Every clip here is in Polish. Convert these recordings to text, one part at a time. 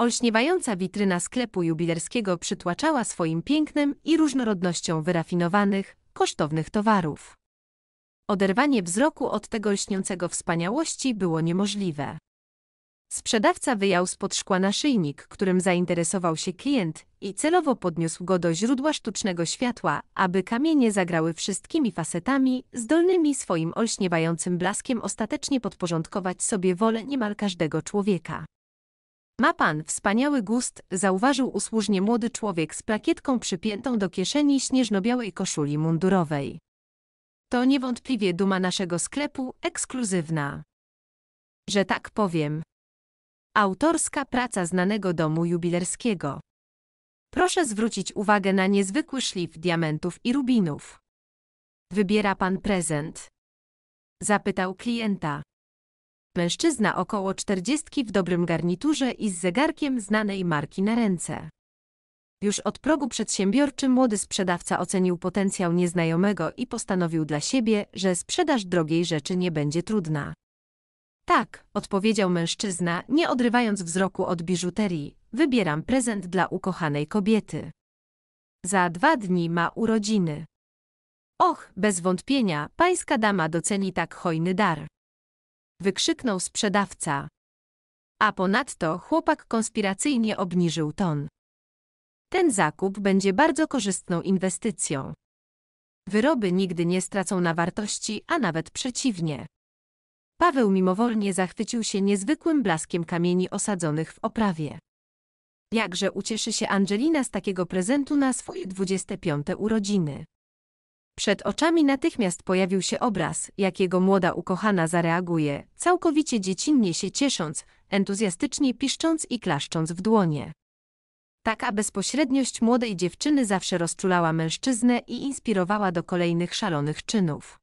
Olśniewająca witryna sklepu jubilerskiego przytłaczała swoim pięknem i różnorodnością wyrafinowanych, kosztownych towarów. Oderwanie wzroku od tego lśniącego wspaniałości było niemożliwe. Sprzedawca wyjął spod szkła naszyjnik, którym zainteresował się klient i celowo podniósł go do źródła sztucznego światła, aby kamienie zagrały wszystkimi facetami, zdolnymi swoim olśniewającym blaskiem ostatecznie podporządkować sobie wolę niemal każdego człowieka. Ma pan wspaniały gust, zauważył usłużnie młody człowiek z plakietką przypiętą do kieszeni śnieżno-białej koszuli mundurowej. To niewątpliwie duma naszego sklepu, ekskluzywna. Że tak powiem. Autorska praca znanego domu jubilerskiego. Proszę zwrócić uwagę na niezwykły szlif diamentów i rubinów. Wybiera pan prezent? Zapytał klienta. Mężczyzna około czterdziestki w dobrym garniturze i z zegarkiem znanej marki na ręce. Już od progu przedsiębiorczy młody sprzedawca ocenił potencjał nieznajomego i postanowił dla siebie, że sprzedaż drogiej rzeczy nie będzie trudna. Tak, odpowiedział mężczyzna, nie odrywając wzroku od biżuterii, wybieram prezent dla ukochanej kobiety. Za dwa dni ma urodziny. Och, bez wątpienia, pańska dama doceni tak hojny dar wykrzyknął sprzedawca. A ponadto chłopak konspiracyjnie obniżył ton. Ten zakup będzie bardzo korzystną inwestycją. Wyroby nigdy nie stracą na wartości, a nawet przeciwnie. Paweł mimowolnie zachwycił się niezwykłym blaskiem kamieni osadzonych w oprawie. Jakże ucieszy się Angelina z takiego prezentu na swoje 25 urodziny. Przed oczami natychmiast pojawił się obraz, jak jego młoda ukochana zareaguje, całkowicie dziecinnie się ciesząc, entuzjastycznie piszcząc i klaszcząc w dłonie. Taka bezpośredniość młodej dziewczyny zawsze rozczulała mężczyznę i inspirowała do kolejnych szalonych czynów.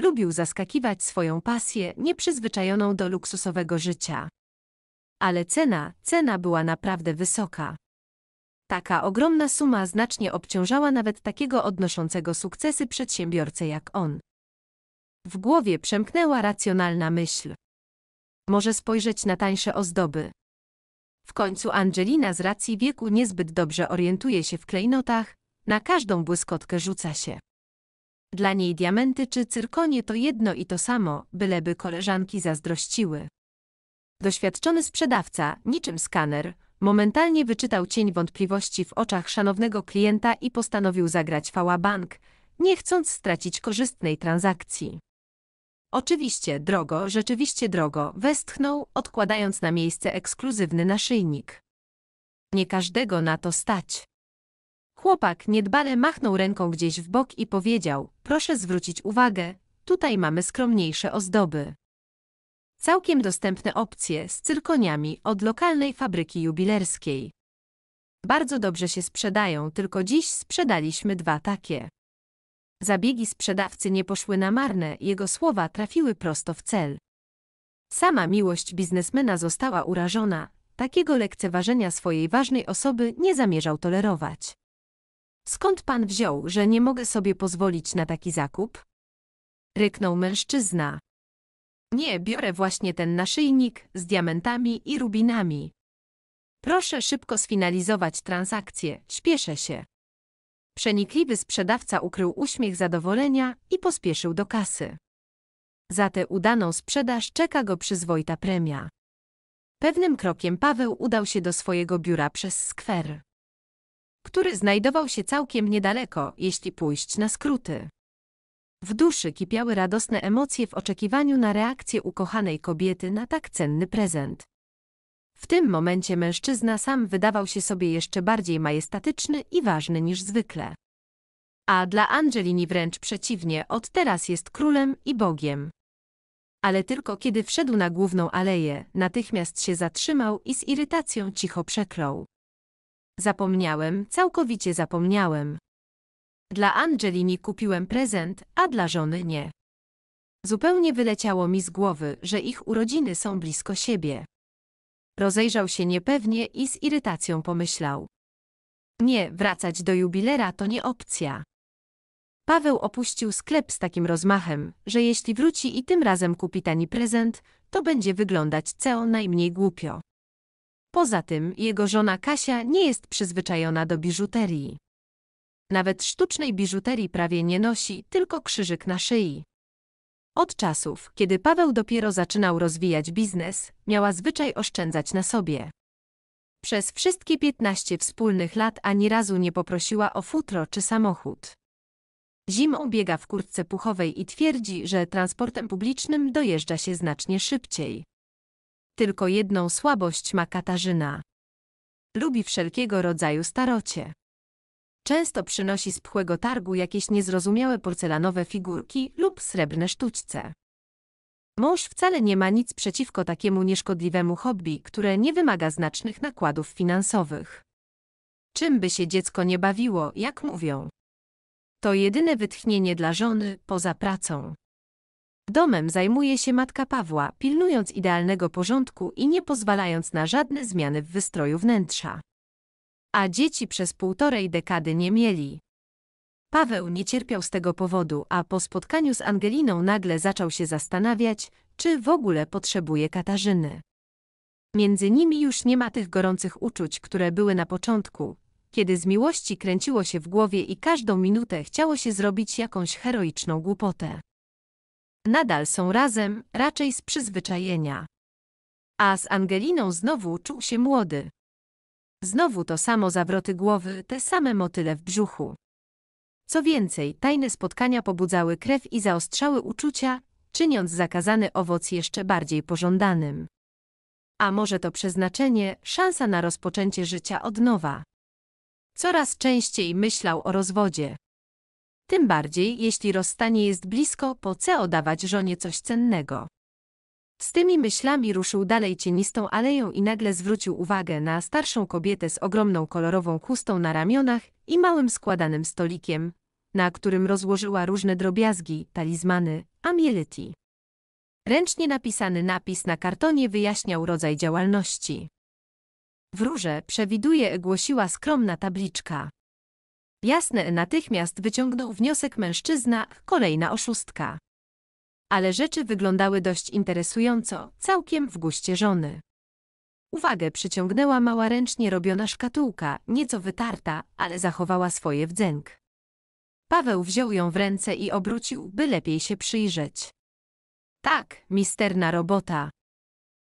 Lubił zaskakiwać swoją pasję, nieprzyzwyczajoną do luksusowego życia. Ale cena, cena była naprawdę wysoka. Taka ogromna suma znacznie obciążała nawet takiego odnoszącego sukcesy przedsiębiorcę jak on. W głowie przemknęła racjonalna myśl. Może spojrzeć na tańsze ozdoby. W końcu Angelina z racji wieku niezbyt dobrze orientuje się w klejnotach, na każdą błyskotkę rzuca się. Dla niej diamenty czy cyrkonie to jedno i to samo, byleby koleżanki zazdrościły. Doświadczony sprzedawca, niczym skaner, Momentalnie wyczytał cień wątpliwości w oczach szanownego klienta i postanowił zagrać fała bank, nie chcąc stracić korzystnej transakcji. Oczywiście, drogo, rzeczywiście drogo, westchnął, odkładając na miejsce ekskluzywny naszyjnik. Nie każdego na to stać. Chłopak niedbale machnął ręką gdzieś w bok i powiedział, proszę zwrócić uwagę, tutaj mamy skromniejsze ozdoby. Całkiem dostępne opcje z cyrkoniami od lokalnej fabryki jubilerskiej. Bardzo dobrze się sprzedają, tylko dziś sprzedaliśmy dwa takie. Zabiegi sprzedawcy nie poszły na marne, jego słowa trafiły prosto w cel. Sama miłość biznesmena została urażona, takiego lekceważenia swojej ważnej osoby nie zamierzał tolerować. Skąd pan wziął, że nie mogę sobie pozwolić na taki zakup? Ryknął mężczyzna. Nie, biorę właśnie ten naszyjnik z diamentami i rubinami. Proszę szybko sfinalizować transakcję, śpieszę się. Przenikliwy sprzedawca ukrył uśmiech zadowolenia i pospieszył do kasy. Za tę udaną sprzedaż czeka go przyzwoita premia. Pewnym krokiem Paweł udał się do swojego biura przez skwer, który znajdował się całkiem niedaleko, jeśli pójść na skróty. W duszy kipiały radosne emocje w oczekiwaniu na reakcję ukochanej kobiety na tak cenny prezent. W tym momencie mężczyzna sam wydawał się sobie jeszcze bardziej majestatyczny i ważny niż zwykle. A dla Angelini wręcz przeciwnie, od teraz jest królem i bogiem. Ale tylko kiedy wszedł na główną aleję, natychmiast się zatrzymał i z irytacją cicho przeklął. Zapomniałem, całkowicie zapomniałem. Dla Angelini kupiłem prezent, a dla żony nie. Zupełnie wyleciało mi z głowy, że ich urodziny są blisko siebie. Rozejrzał się niepewnie i z irytacją pomyślał. Nie, wracać do jubilera to nie opcja. Paweł opuścił sklep z takim rozmachem, że jeśli wróci i tym razem kupi tani prezent, to będzie wyglądać co najmniej głupio. Poza tym jego żona Kasia nie jest przyzwyczajona do biżuterii. Nawet sztucznej biżuterii prawie nie nosi, tylko krzyżyk na szyi. Od czasów, kiedy Paweł dopiero zaczynał rozwijać biznes, miała zwyczaj oszczędzać na sobie. Przez wszystkie 15 wspólnych lat ani razu nie poprosiła o futro czy samochód. Zimą biega w kurtce puchowej i twierdzi, że transportem publicznym dojeżdża się znacznie szybciej. Tylko jedną słabość ma Katarzyna. Lubi wszelkiego rodzaju starocie. Często przynosi z pchłego targu jakieś niezrozumiałe porcelanowe figurki lub srebrne sztućce. Mąż wcale nie ma nic przeciwko takiemu nieszkodliwemu hobby, które nie wymaga znacznych nakładów finansowych. Czym by się dziecko nie bawiło, jak mówią? To jedyne wytchnienie dla żony poza pracą. Domem zajmuje się matka Pawła, pilnując idealnego porządku i nie pozwalając na żadne zmiany w wystroju wnętrza a dzieci przez półtorej dekady nie mieli. Paweł nie cierpiał z tego powodu, a po spotkaniu z Angeliną nagle zaczął się zastanawiać, czy w ogóle potrzebuje Katarzyny. Między nimi już nie ma tych gorących uczuć, które były na początku, kiedy z miłości kręciło się w głowie i każdą minutę chciało się zrobić jakąś heroiczną głupotę. Nadal są razem, raczej z przyzwyczajenia. A z Angeliną znowu czuł się młody. Znowu to samo zawroty głowy, te same motyle w brzuchu. Co więcej, tajne spotkania pobudzały krew i zaostrzały uczucia, czyniąc zakazany owoc jeszcze bardziej pożądanym. A może to przeznaczenie, szansa na rozpoczęcie życia od nowa. Coraz częściej myślał o rozwodzie. Tym bardziej, jeśli rozstanie jest blisko, po co oddawać żonie coś cennego. Z tymi myślami ruszył dalej cienistą aleją i nagle zwrócił uwagę na starszą kobietę z ogromną kolorową chustą na ramionach i małym składanym stolikiem, na którym rozłożyła różne drobiazgi, talizmany, amielity. Ręcznie napisany napis na kartonie wyjaśniał rodzaj działalności. Wróże przewiduje głosiła skromna tabliczka. Jasne natychmiast wyciągnął wniosek mężczyzna, kolejna oszustka ale rzeczy wyglądały dość interesująco, całkiem w guście żony. Uwagę przyciągnęła mała ręcznie robiona szkatułka, nieco wytarta, ale zachowała swoje wdzęk. Paweł wziął ją w ręce i obrócił, by lepiej się przyjrzeć. Tak, misterna robota.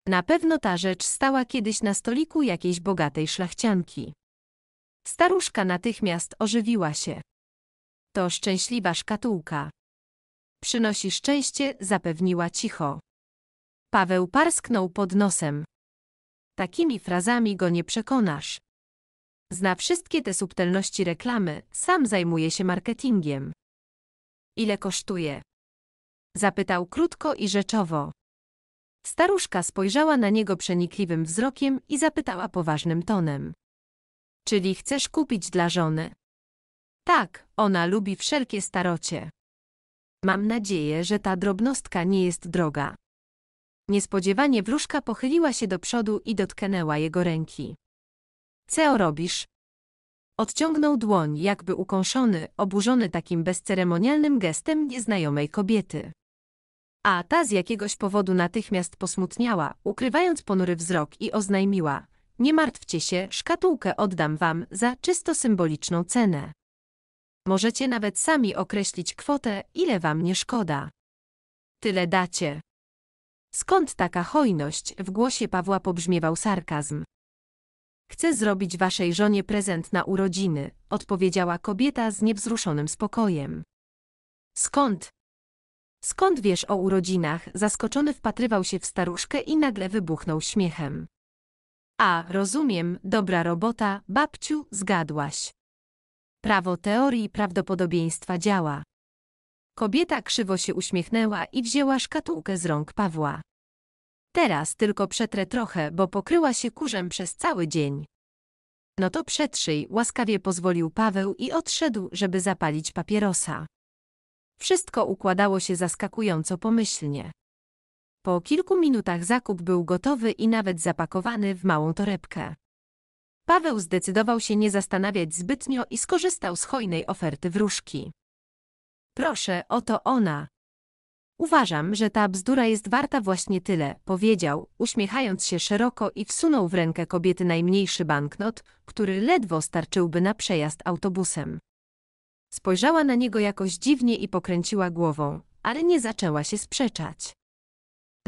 Na pewno ta rzecz stała kiedyś na stoliku jakiejś bogatej szlachcianki. Staruszka natychmiast ożywiła się. To szczęśliwa szkatułka. Przynosi szczęście, zapewniła cicho. Paweł parsknął pod nosem. Takimi frazami go nie przekonasz. Zna wszystkie te subtelności reklamy, sam zajmuje się marketingiem. Ile kosztuje? Zapytał krótko i rzeczowo. Staruszka spojrzała na niego przenikliwym wzrokiem i zapytała poważnym tonem. Czyli chcesz kupić dla żony? Tak, ona lubi wszelkie starocie. Mam nadzieję, że ta drobnostka nie jest droga. Niespodziewanie wróżka pochyliła się do przodu i dotknęła jego ręki. Co robisz? Odciągnął dłoń, jakby ukąszony, oburzony takim bezceremonialnym gestem nieznajomej kobiety. A ta z jakiegoś powodu natychmiast posmutniała, ukrywając ponury wzrok i oznajmiła: Nie martwcie się, szkatułkę oddam wam za czysto symboliczną cenę. Możecie nawet sami określić kwotę, ile wam nie szkoda. Tyle dacie. Skąd taka hojność? W głosie Pawła pobrzmiewał sarkazm. Chcę zrobić waszej żonie prezent na urodziny, odpowiedziała kobieta z niewzruszonym spokojem. Skąd? Skąd wiesz o urodzinach? Zaskoczony wpatrywał się w staruszkę i nagle wybuchnął śmiechem. A, rozumiem, dobra robota, babciu, zgadłaś. Prawo teorii prawdopodobieństwa działa. Kobieta krzywo się uśmiechnęła i wzięła szkatułkę z rąk Pawła. Teraz tylko przetrę trochę, bo pokryła się kurzem przez cały dzień. No to przetrzyj, łaskawie pozwolił Paweł i odszedł, żeby zapalić papierosa. Wszystko układało się zaskakująco pomyślnie. Po kilku minutach zakup był gotowy i nawet zapakowany w małą torebkę. Paweł zdecydował się nie zastanawiać zbytnio i skorzystał z hojnej oferty wróżki. Proszę, oto ona. Uważam, że ta bzdura jest warta właśnie tyle, powiedział, uśmiechając się szeroko i wsunął w rękę kobiety najmniejszy banknot, który ledwo starczyłby na przejazd autobusem. Spojrzała na niego jakoś dziwnie i pokręciła głową, ale nie zaczęła się sprzeczać.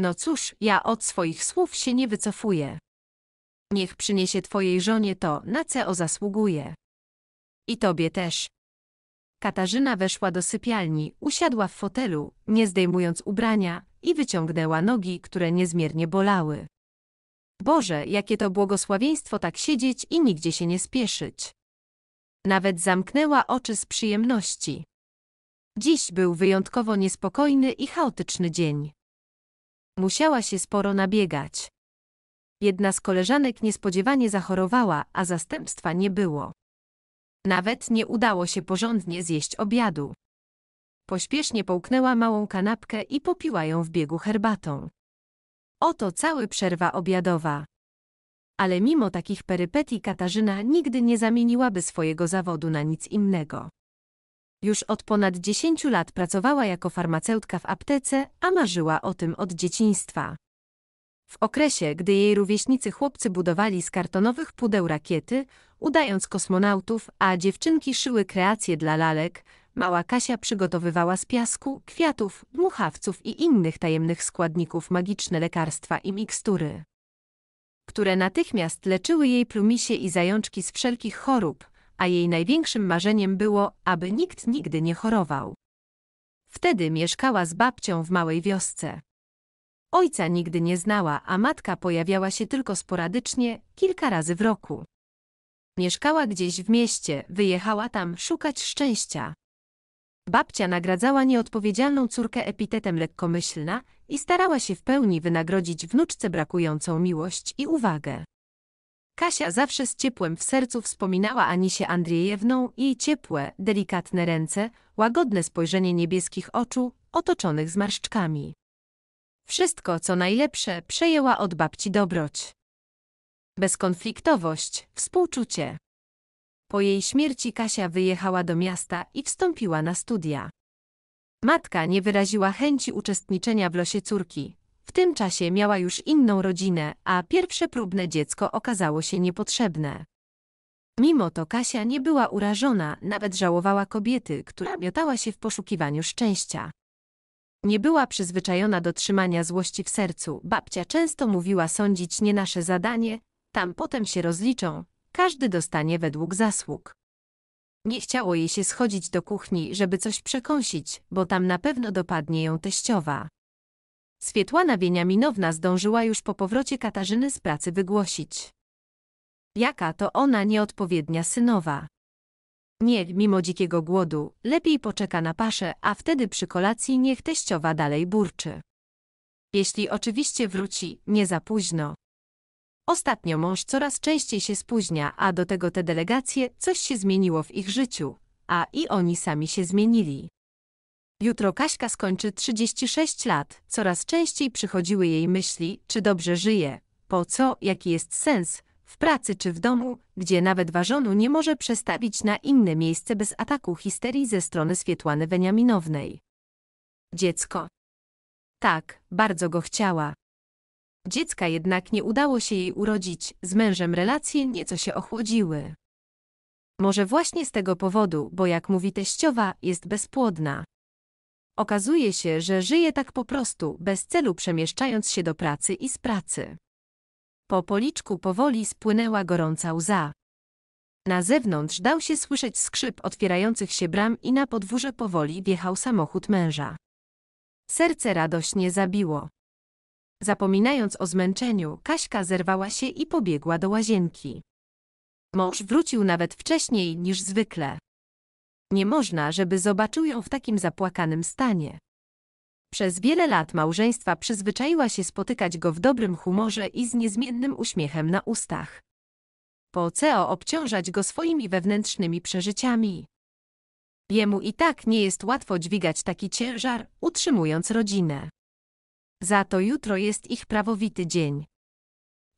No cóż, ja od swoich słów się nie wycofuję. Niech przyniesie twojej żonie to, na co zasługuje. I tobie też. Katarzyna weszła do sypialni, usiadła w fotelu, nie zdejmując ubrania, i wyciągnęła nogi, które niezmiernie bolały. Boże, jakie to błogosławieństwo tak siedzieć i nigdzie się nie spieszyć. Nawet zamknęła oczy z przyjemności. Dziś był wyjątkowo niespokojny i chaotyczny dzień. Musiała się sporo nabiegać. Jedna z koleżanek niespodziewanie zachorowała, a zastępstwa nie było. Nawet nie udało się porządnie zjeść obiadu. Pośpiesznie połknęła małą kanapkę i popiła ją w biegu herbatą. Oto cały przerwa obiadowa. Ale mimo takich perypetii Katarzyna nigdy nie zamieniłaby swojego zawodu na nic innego. Już od ponad 10 lat pracowała jako farmaceutka w aptece, a marzyła o tym od dzieciństwa. W okresie, gdy jej rówieśnicy chłopcy budowali z kartonowych pudeł rakiety, udając kosmonautów, a dziewczynki szyły kreacje dla lalek, mała Kasia przygotowywała z piasku, kwiatów, dmuchawców i innych tajemnych składników magiczne lekarstwa i mikstury, które natychmiast leczyły jej plumisie i zajączki z wszelkich chorób, a jej największym marzeniem było, aby nikt nigdy nie chorował. Wtedy mieszkała z babcią w małej wiosce. Ojca nigdy nie znała, a matka pojawiała się tylko sporadycznie, kilka razy w roku. Mieszkała gdzieś w mieście, wyjechała tam szukać szczęścia. Babcia nagradzała nieodpowiedzialną córkę epitetem lekkomyślna i starała się w pełni wynagrodzić wnuczce brakującą miłość i uwagę. Kasia zawsze z ciepłem w sercu wspominała Anisię Andrzejewną i jej ciepłe, delikatne ręce, łagodne spojrzenie niebieskich oczu, otoczonych zmarszczkami. Wszystko, co najlepsze, przejęła od babci dobroć. Bezkonfliktowość, współczucie. Po jej śmierci Kasia wyjechała do miasta i wstąpiła na studia. Matka nie wyraziła chęci uczestniczenia w losie córki. W tym czasie miała już inną rodzinę, a pierwsze próbne dziecko okazało się niepotrzebne. Mimo to Kasia nie była urażona, nawet żałowała kobiety, która miotała się w poszukiwaniu szczęścia. Nie była przyzwyczajona do trzymania złości w sercu. Babcia często mówiła sądzić nie nasze zadanie, tam potem się rozliczą, każdy dostanie według zasług. Nie chciało jej się schodzić do kuchni, żeby coś przekąsić, bo tam na pewno dopadnie ją teściowa. Swietłana Wieniaminowna zdążyła już po powrocie Katarzyny z pracy wygłosić. Jaka to ona nieodpowiednia synowa. Nie, mimo dzikiego głodu, lepiej poczeka na paszę, a wtedy przy kolacji niech teściowa dalej burczy. Jeśli oczywiście wróci, nie za późno. Ostatnio mąż coraz częściej się spóźnia, a do tego te delegacje, coś się zmieniło w ich życiu, a i oni sami się zmienili. Jutro Kaśka skończy 36 lat, coraz częściej przychodziły jej myśli, czy dobrze żyje, po co, jaki jest sens, w pracy czy w domu, gdzie nawet ważonu nie może przestawić na inne miejsce bez ataku histerii ze strony Swietłany Weniaminownej. Dziecko. Tak, bardzo go chciała. Dziecka jednak nie udało się jej urodzić, z mężem relacje nieco się ochłodziły. Może właśnie z tego powodu, bo jak mówi teściowa, jest bezpłodna. Okazuje się, że żyje tak po prostu, bez celu przemieszczając się do pracy i z pracy. Po policzku powoli spłynęła gorąca łza. Na zewnątrz dał się słyszeć skrzyp otwierających się bram i na podwórze powoli wjechał samochód męża. Serce radośnie zabiło. Zapominając o zmęczeniu, Kaśka zerwała się i pobiegła do łazienki. Mąż wrócił nawet wcześniej niż zwykle. Nie można, żeby zobaczył ją w takim zapłakanym stanie. Przez wiele lat małżeństwa przyzwyczaiła się spotykać go w dobrym humorze i z niezmiennym uśmiechem na ustach. Po co obciążać go swoimi wewnętrznymi przeżyciami. Jemu i tak nie jest łatwo dźwigać taki ciężar, utrzymując rodzinę. Za to jutro jest ich prawowity dzień.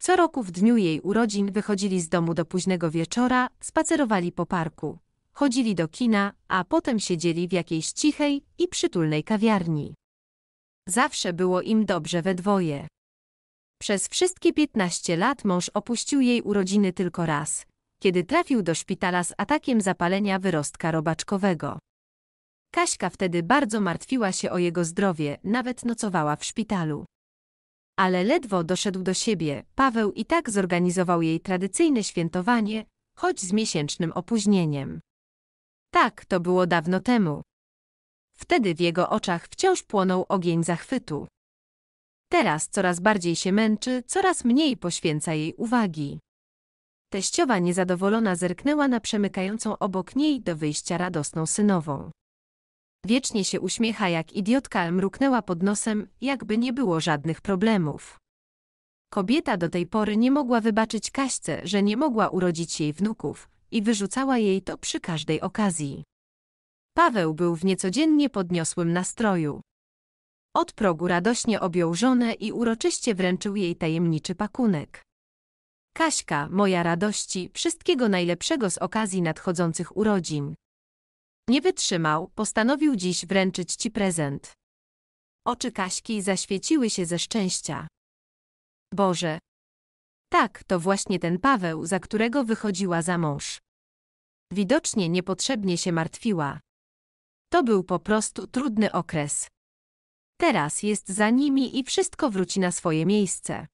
Co roku w dniu jej urodzin wychodzili z domu do późnego wieczora, spacerowali po parku, chodzili do kina, a potem siedzieli w jakiejś cichej i przytulnej kawiarni. Zawsze było im dobrze we dwoje. Przez wszystkie 15 lat mąż opuścił jej urodziny tylko raz, kiedy trafił do szpitala z atakiem zapalenia wyrostka robaczkowego. Kaśka wtedy bardzo martwiła się o jego zdrowie, nawet nocowała w szpitalu. Ale ledwo doszedł do siebie, Paweł i tak zorganizował jej tradycyjne świętowanie, choć z miesięcznym opóźnieniem. Tak, to było dawno temu, Wtedy w jego oczach wciąż płonął ogień zachwytu. Teraz coraz bardziej się męczy, coraz mniej poświęca jej uwagi. Teściowa niezadowolona zerknęła na przemykającą obok niej do wyjścia radosną synową. Wiecznie się uśmiecha jak idiotka, mruknęła pod nosem, jakby nie było żadnych problemów. Kobieta do tej pory nie mogła wybaczyć Kaśce, że nie mogła urodzić jej wnuków i wyrzucała jej to przy każdej okazji. Paweł był w niecodziennie podniosłym nastroju. Od progu radośnie objął żonę i uroczyście wręczył jej tajemniczy pakunek. Kaśka, moja radości, wszystkiego najlepszego z okazji nadchodzących urodzin. Nie wytrzymał, postanowił dziś wręczyć ci prezent. Oczy Kaśki zaświeciły się ze szczęścia. Boże! Tak, to właśnie ten Paweł, za którego wychodziła za mąż. Widocznie niepotrzebnie się martwiła. To był po prostu trudny okres. Teraz jest za nimi i wszystko wróci na swoje miejsce.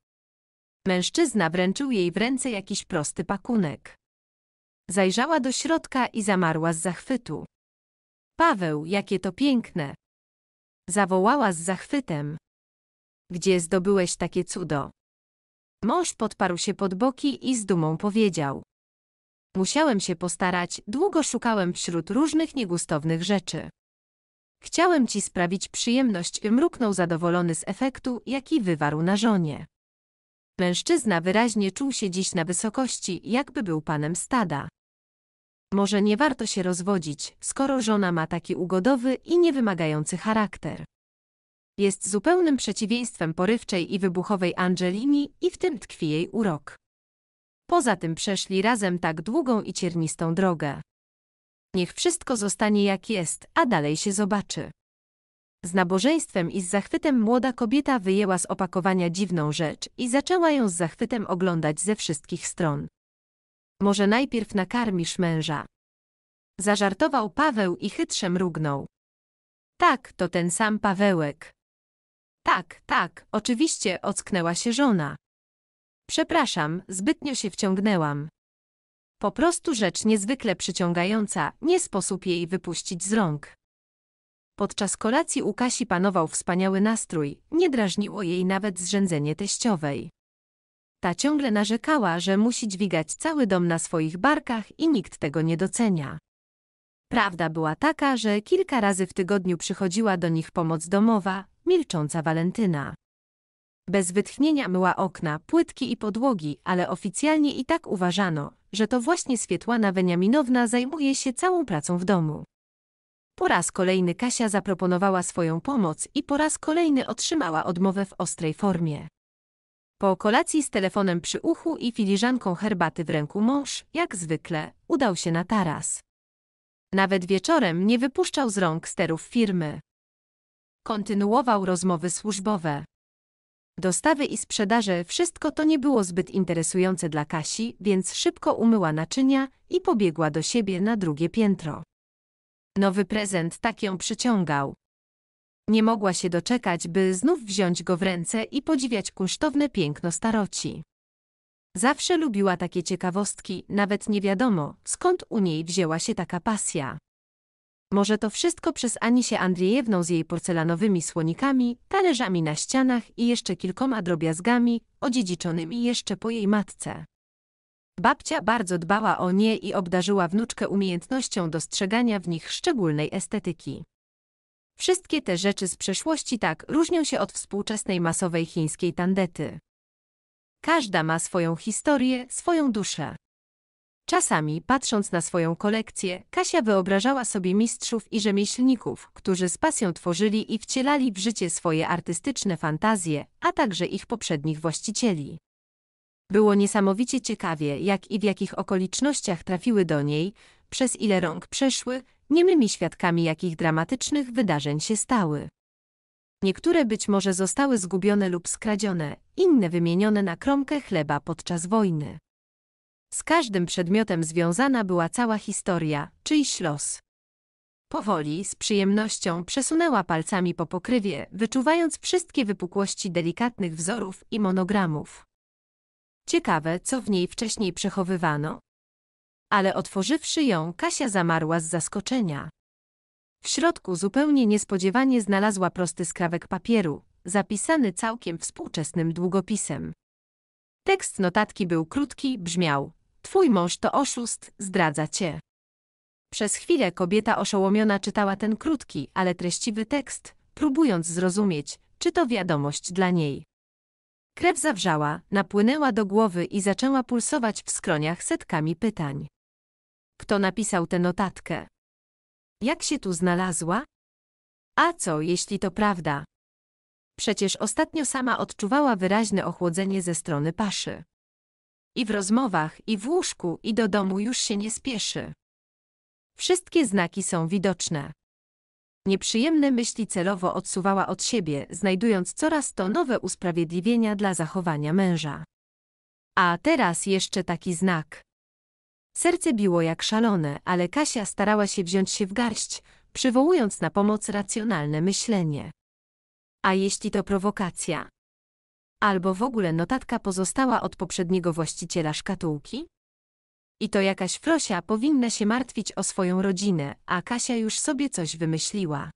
Mężczyzna wręczył jej w ręce jakiś prosty pakunek. Zajrzała do środka i zamarła z zachwytu. Paweł, jakie to piękne! Zawołała z zachwytem. Gdzie zdobyłeś takie cudo? Mąż podparł się pod boki i z dumą powiedział. Musiałem się postarać, długo szukałem wśród różnych niegustownych rzeczy. Chciałem ci sprawić przyjemność, mruknął zadowolony z efektu, jaki wywarł na żonie. Mężczyzna wyraźnie czuł się dziś na wysokości, jakby był panem stada. Może nie warto się rozwodzić, skoro żona ma taki ugodowy i niewymagający charakter. Jest zupełnym przeciwieństwem porywczej i wybuchowej Angelini i w tym tkwi jej urok. Poza tym przeszli razem tak długą i ciernistą drogę. Niech wszystko zostanie jak jest, a dalej się zobaczy. Z nabożeństwem i z zachwytem młoda kobieta wyjęła z opakowania dziwną rzecz i zaczęła ją z zachwytem oglądać ze wszystkich stron. Może najpierw nakarmisz męża. Zażartował Paweł i chytrze mrugnął. Tak, to ten sam Pawełek. Tak, tak, oczywiście, ocknęła się żona. Przepraszam, zbytnio się wciągnęłam. Po prostu rzecz niezwykle przyciągająca, nie sposób jej wypuścić z rąk. Podczas kolacji u Kasi panował wspaniały nastrój, nie drażniło jej nawet zrzędzenie teściowej. Ta ciągle narzekała, że musi dźwigać cały dom na swoich barkach i nikt tego nie docenia. Prawda była taka, że kilka razy w tygodniu przychodziła do nich pomoc domowa, milcząca Walentyna. Bez wytchnienia myła okna, płytki i podłogi, ale oficjalnie i tak uważano, że to właśnie Swietłana Weniaminowna zajmuje się całą pracą w domu. Po raz kolejny Kasia zaproponowała swoją pomoc i po raz kolejny otrzymała odmowę w ostrej formie. Po kolacji z telefonem przy uchu i filiżanką herbaty w ręku mąż, jak zwykle, udał się na taras. Nawet wieczorem nie wypuszczał z rąk sterów firmy. Kontynuował rozmowy służbowe. Dostawy i sprzedaże, wszystko to nie było zbyt interesujące dla Kasi, więc szybko umyła naczynia i pobiegła do siebie na drugie piętro. Nowy prezent tak ją przyciągał. Nie mogła się doczekać, by znów wziąć go w ręce i podziwiać kunsztowne piękno staroci. Zawsze lubiła takie ciekawostki, nawet nie wiadomo, skąd u niej wzięła się taka pasja. Może to wszystko przez Anisię Andrzejewną z jej porcelanowymi słonikami, talerzami na ścianach i jeszcze kilkoma drobiazgami, odziedziczonymi jeszcze po jej matce. Babcia bardzo dbała o nie i obdarzyła wnuczkę umiejętnością dostrzegania w nich szczególnej estetyki. Wszystkie te rzeczy z przeszłości tak różnią się od współczesnej masowej chińskiej tandety. Każda ma swoją historię, swoją duszę. Czasami, patrząc na swoją kolekcję, Kasia wyobrażała sobie mistrzów i rzemieślników, którzy z pasją tworzyli i wcielali w życie swoje artystyczne fantazje, a także ich poprzednich właścicieli. Było niesamowicie ciekawie, jak i w jakich okolicznościach trafiły do niej, przez ile rąk przeszły, niemymi świadkami jakich dramatycznych wydarzeń się stały. Niektóre być może zostały zgubione lub skradzione, inne wymienione na kromkę chleba podczas wojny. Z każdym przedmiotem związana była cała historia, czyjś los. Powoli, z przyjemnością przesunęła palcami po pokrywie, wyczuwając wszystkie wypukłości delikatnych wzorów i monogramów. Ciekawe, co w niej wcześniej przechowywano. Ale otworzywszy ją, Kasia zamarła z zaskoczenia. W środku zupełnie niespodziewanie znalazła prosty skrawek papieru, zapisany całkiem współczesnym długopisem. Tekst notatki był krótki, brzmiał Twój mąż to oszust, zdradza cię. Przez chwilę kobieta oszołomiona czytała ten krótki, ale treściwy tekst, próbując zrozumieć, czy to wiadomość dla niej. Krew zawrzała, napłynęła do głowy i zaczęła pulsować w skroniach setkami pytań. Kto napisał tę notatkę? Jak się tu znalazła? A co, jeśli to prawda? Przecież ostatnio sama odczuwała wyraźne ochłodzenie ze strony paszy. I w rozmowach, i w łóżku, i do domu już się nie spieszy. Wszystkie znaki są widoczne. Nieprzyjemne myśli celowo odsuwała od siebie, znajdując coraz to nowe usprawiedliwienia dla zachowania męża. A teraz jeszcze taki znak. Serce biło jak szalone, ale Kasia starała się wziąć się w garść, przywołując na pomoc racjonalne myślenie. A jeśli to prowokacja? Albo w ogóle notatka pozostała od poprzedniego właściciela szkatułki? I to jakaś Frosia powinna się martwić o swoją rodzinę, a Kasia już sobie coś wymyśliła.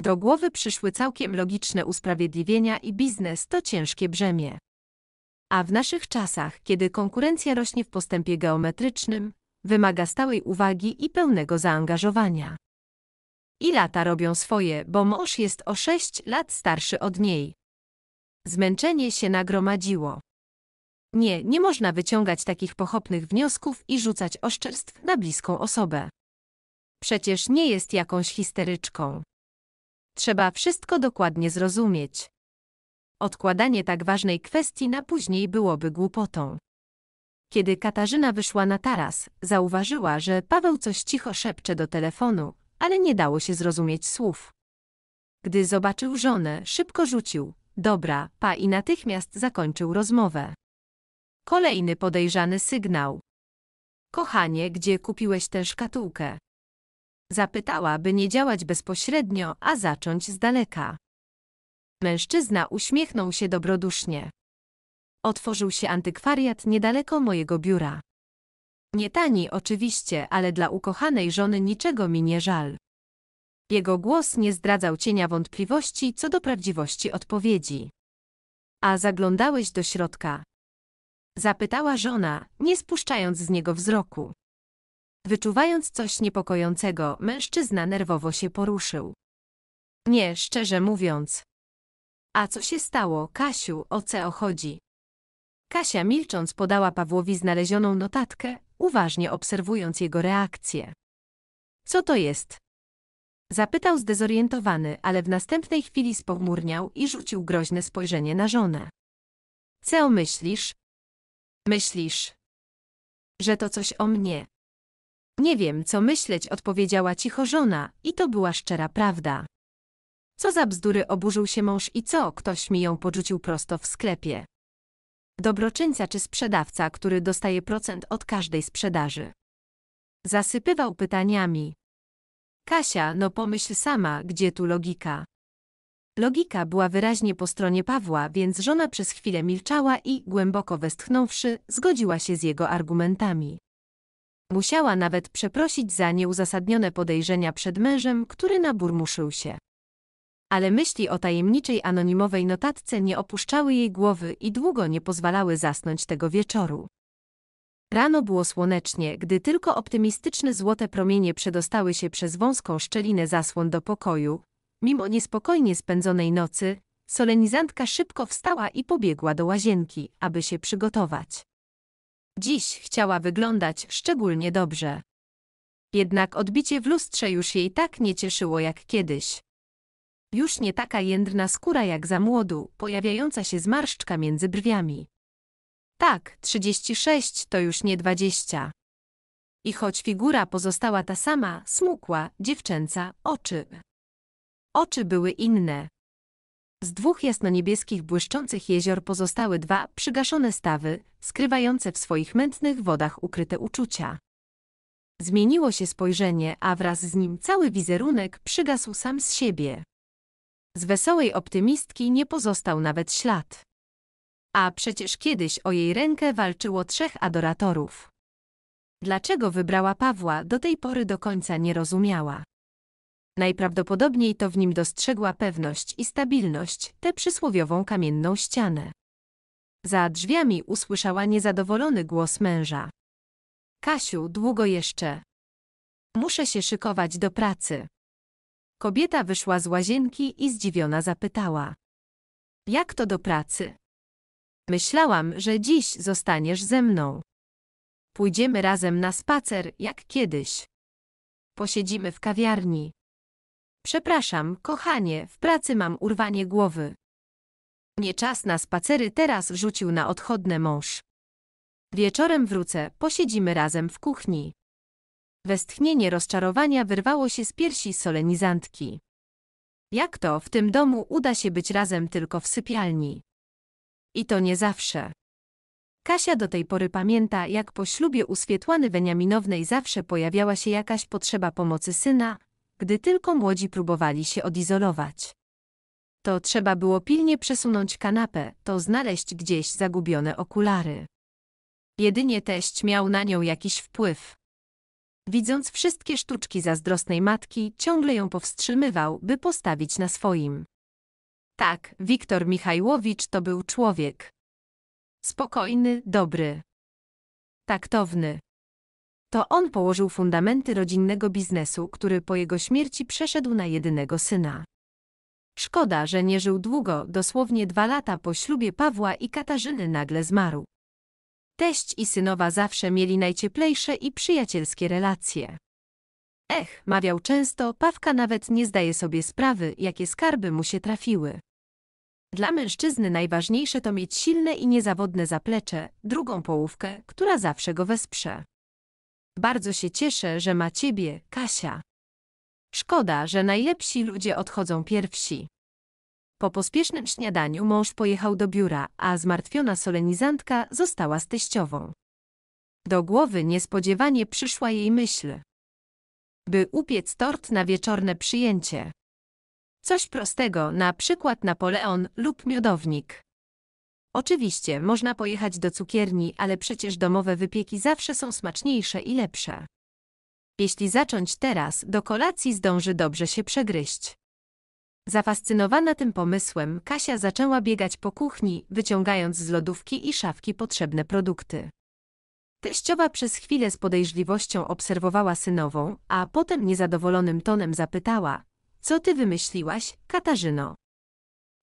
Do głowy przyszły całkiem logiczne usprawiedliwienia i biznes to ciężkie brzemię. A w naszych czasach, kiedy konkurencja rośnie w postępie geometrycznym, wymaga stałej uwagi i pełnego zaangażowania. I lata robią swoje, bo mąż jest o 6 lat starszy od niej, Zmęczenie się nagromadziło. Nie, nie można wyciągać takich pochopnych wniosków i rzucać oszczerstw na bliską osobę. Przecież nie jest jakąś histeryczką. Trzeba wszystko dokładnie zrozumieć. Odkładanie tak ważnej kwestii na później byłoby głupotą. Kiedy Katarzyna wyszła na taras, zauważyła, że Paweł coś cicho szepcze do telefonu, ale nie dało się zrozumieć słów. Gdy zobaczył żonę, szybko rzucił: Dobra, pa i natychmiast zakończył rozmowę. Kolejny podejrzany sygnał. Kochanie, gdzie kupiłeś tę szkatułkę? Zapytała, by nie działać bezpośrednio, a zacząć z daleka. Mężczyzna uśmiechnął się dobrodusznie. Otworzył się antykwariat niedaleko mojego biura. Nie tani oczywiście, ale dla ukochanej żony niczego mi nie żal. Jego głos nie zdradzał cienia wątpliwości co do prawdziwości odpowiedzi. A zaglądałeś do środka? Zapytała żona, nie spuszczając z niego wzroku. Wyczuwając coś niepokojącego, mężczyzna nerwowo się poruszył. Nie, szczerze mówiąc. A co się stało, Kasiu, o co chodzi? Kasia milcząc podała Pawłowi znalezioną notatkę, uważnie obserwując jego reakcję. Co to jest? Zapytał zdezorientowany, ale w następnej chwili spochmurniał i rzucił groźne spojrzenie na żonę. Co myślisz? Myślisz, że to coś o mnie. Nie wiem, co myśleć, odpowiedziała cicho żona i to była szczera prawda. Co za bzdury oburzył się mąż i co, ktoś mi ją porzucił prosto w sklepie. Dobroczyńca czy sprzedawca, który dostaje procent od każdej sprzedaży. Zasypywał pytaniami, Kasia, no pomyśl sama, gdzie tu logika. Logika była wyraźnie po stronie Pawła, więc żona przez chwilę milczała i, głęboko westchnąwszy, zgodziła się z jego argumentami. Musiała nawet przeprosić za nieuzasadnione podejrzenia przed mężem, który naburmuszył się. Ale myśli o tajemniczej anonimowej notatce nie opuszczały jej głowy i długo nie pozwalały zasnąć tego wieczoru. Rano było słonecznie, gdy tylko optymistyczne złote promienie przedostały się przez wąską szczelinę zasłon do pokoju. Mimo niespokojnie spędzonej nocy, solenizantka szybko wstała i pobiegła do łazienki, aby się przygotować. Dziś chciała wyglądać szczególnie dobrze. Jednak odbicie w lustrze już jej tak nie cieszyło jak kiedyś. Już nie taka jędrna skóra jak za młodu, pojawiająca się zmarszczka między brwiami. Tak, 36 to już nie 20. I choć figura pozostała ta sama, smukła, dziewczęca, oczy. Oczy były inne. Z dwóch jasno niebieskich błyszczących jezior pozostały dwa przygaszone stawy, skrywające w swoich mętnych wodach ukryte uczucia. Zmieniło się spojrzenie, a wraz z nim cały wizerunek przygasł sam z siebie. Z wesołej optymistki nie pozostał nawet ślad. A przecież kiedyś o jej rękę walczyło trzech adoratorów. Dlaczego wybrała Pawła, do tej pory do końca nie rozumiała. Najprawdopodobniej to w nim dostrzegła pewność i stabilność, tę przysłowiową kamienną ścianę. Za drzwiami usłyszała niezadowolony głos męża. Kasiu, długo jeszcze. Muszę się szykować do pracy. Kobieta wyszła z łazienki i zdziwiona zapytała. Jak to do pracy? Myślałam, że dziś zostaniesz ze mną. Pójdziemy razem na spacer, jak kiedyś. Posiedzimy w kawiarni. Przepraszam, kochanie, w pracy mam urwanie głowy. Nie czas na spacery teraz rzucił na odchodne mąż. Wieczorem wrócę, posiedzimy razem w kuchni. Westchnienie rozczarowania wyrwało się z piersi solenizantki. Jak to w tym domu uda się być razem tylko w sypialni? I to nie zawsze. Kasia do tej pory pamięta, jak po ślubie u Swietłany Weniaminownej zawsze pojawiała się jakaś potrzeba pomocy syna, gdy tylko młodzi próbowali się odizolować. To trzeba było pilnie przesunąć kanapę, to znaleźć gdzieś zagubione okulary. Jedynie teść miał na nią jakiś wpływ. Widząc wszystkie sztuczki zazdrosnej matki, ciągle ją powstrzymywał, by postawić na swoim. Tak, Wiktor Michajłowicz to był człowiek. Spokojny, dobry. Taktowny. To on położył fundamenty rodzinnego biznesu, który po jego śmierci przeszedł na jedynego syna. Szkoda, że nie żył długo, dosłownie dwa lata po ślubie Pawła i Katarzyny nagle zmarł. Teść i synowa zawsze mieli najcieplejsze i przyjacielskie relacje. Ech, mawiał często, Pawka nawet nie zdaje sobie sprawy, jakie skarby mu się trafiły. Dla mężczyzny najważniejsze to mieć silne i niezawodne zaplecze, drugą połówkę, która zawsze go wesprze. Bardzo się cieszę, że ma ciebie, Kasia. Szkoda, że najlepsi ludzie odchodzą pierwsi. Po pospiesznym śniadaniu mąż pojechał do biura, a zmartwiona solenizantka została z teściową. Do głowy niespodziewanie przyszła jej myśl. By upiec tort na wieczorne przyjęcie. Coś prostego, na przykład Napoleon lub miodownik. Oczywiście, można pojechać do cukierni, ale przecież domowe wypieki zawsze są smaczniejsze i lepsze. Jeśli zacząć teraz, do kolacji zdąży dobrze się przegryźć. Zafascynowana tym pomysłem, Kasia zaczęła biegać po kuchni, wyciągając z lodówki i szafki potrzebne produkty. Teściowa przez chwilę z podejrzliwością obserwowała synową, a potem niezadowolonym tonem zapytała: co ty wymyśliłaś, Katarzyno?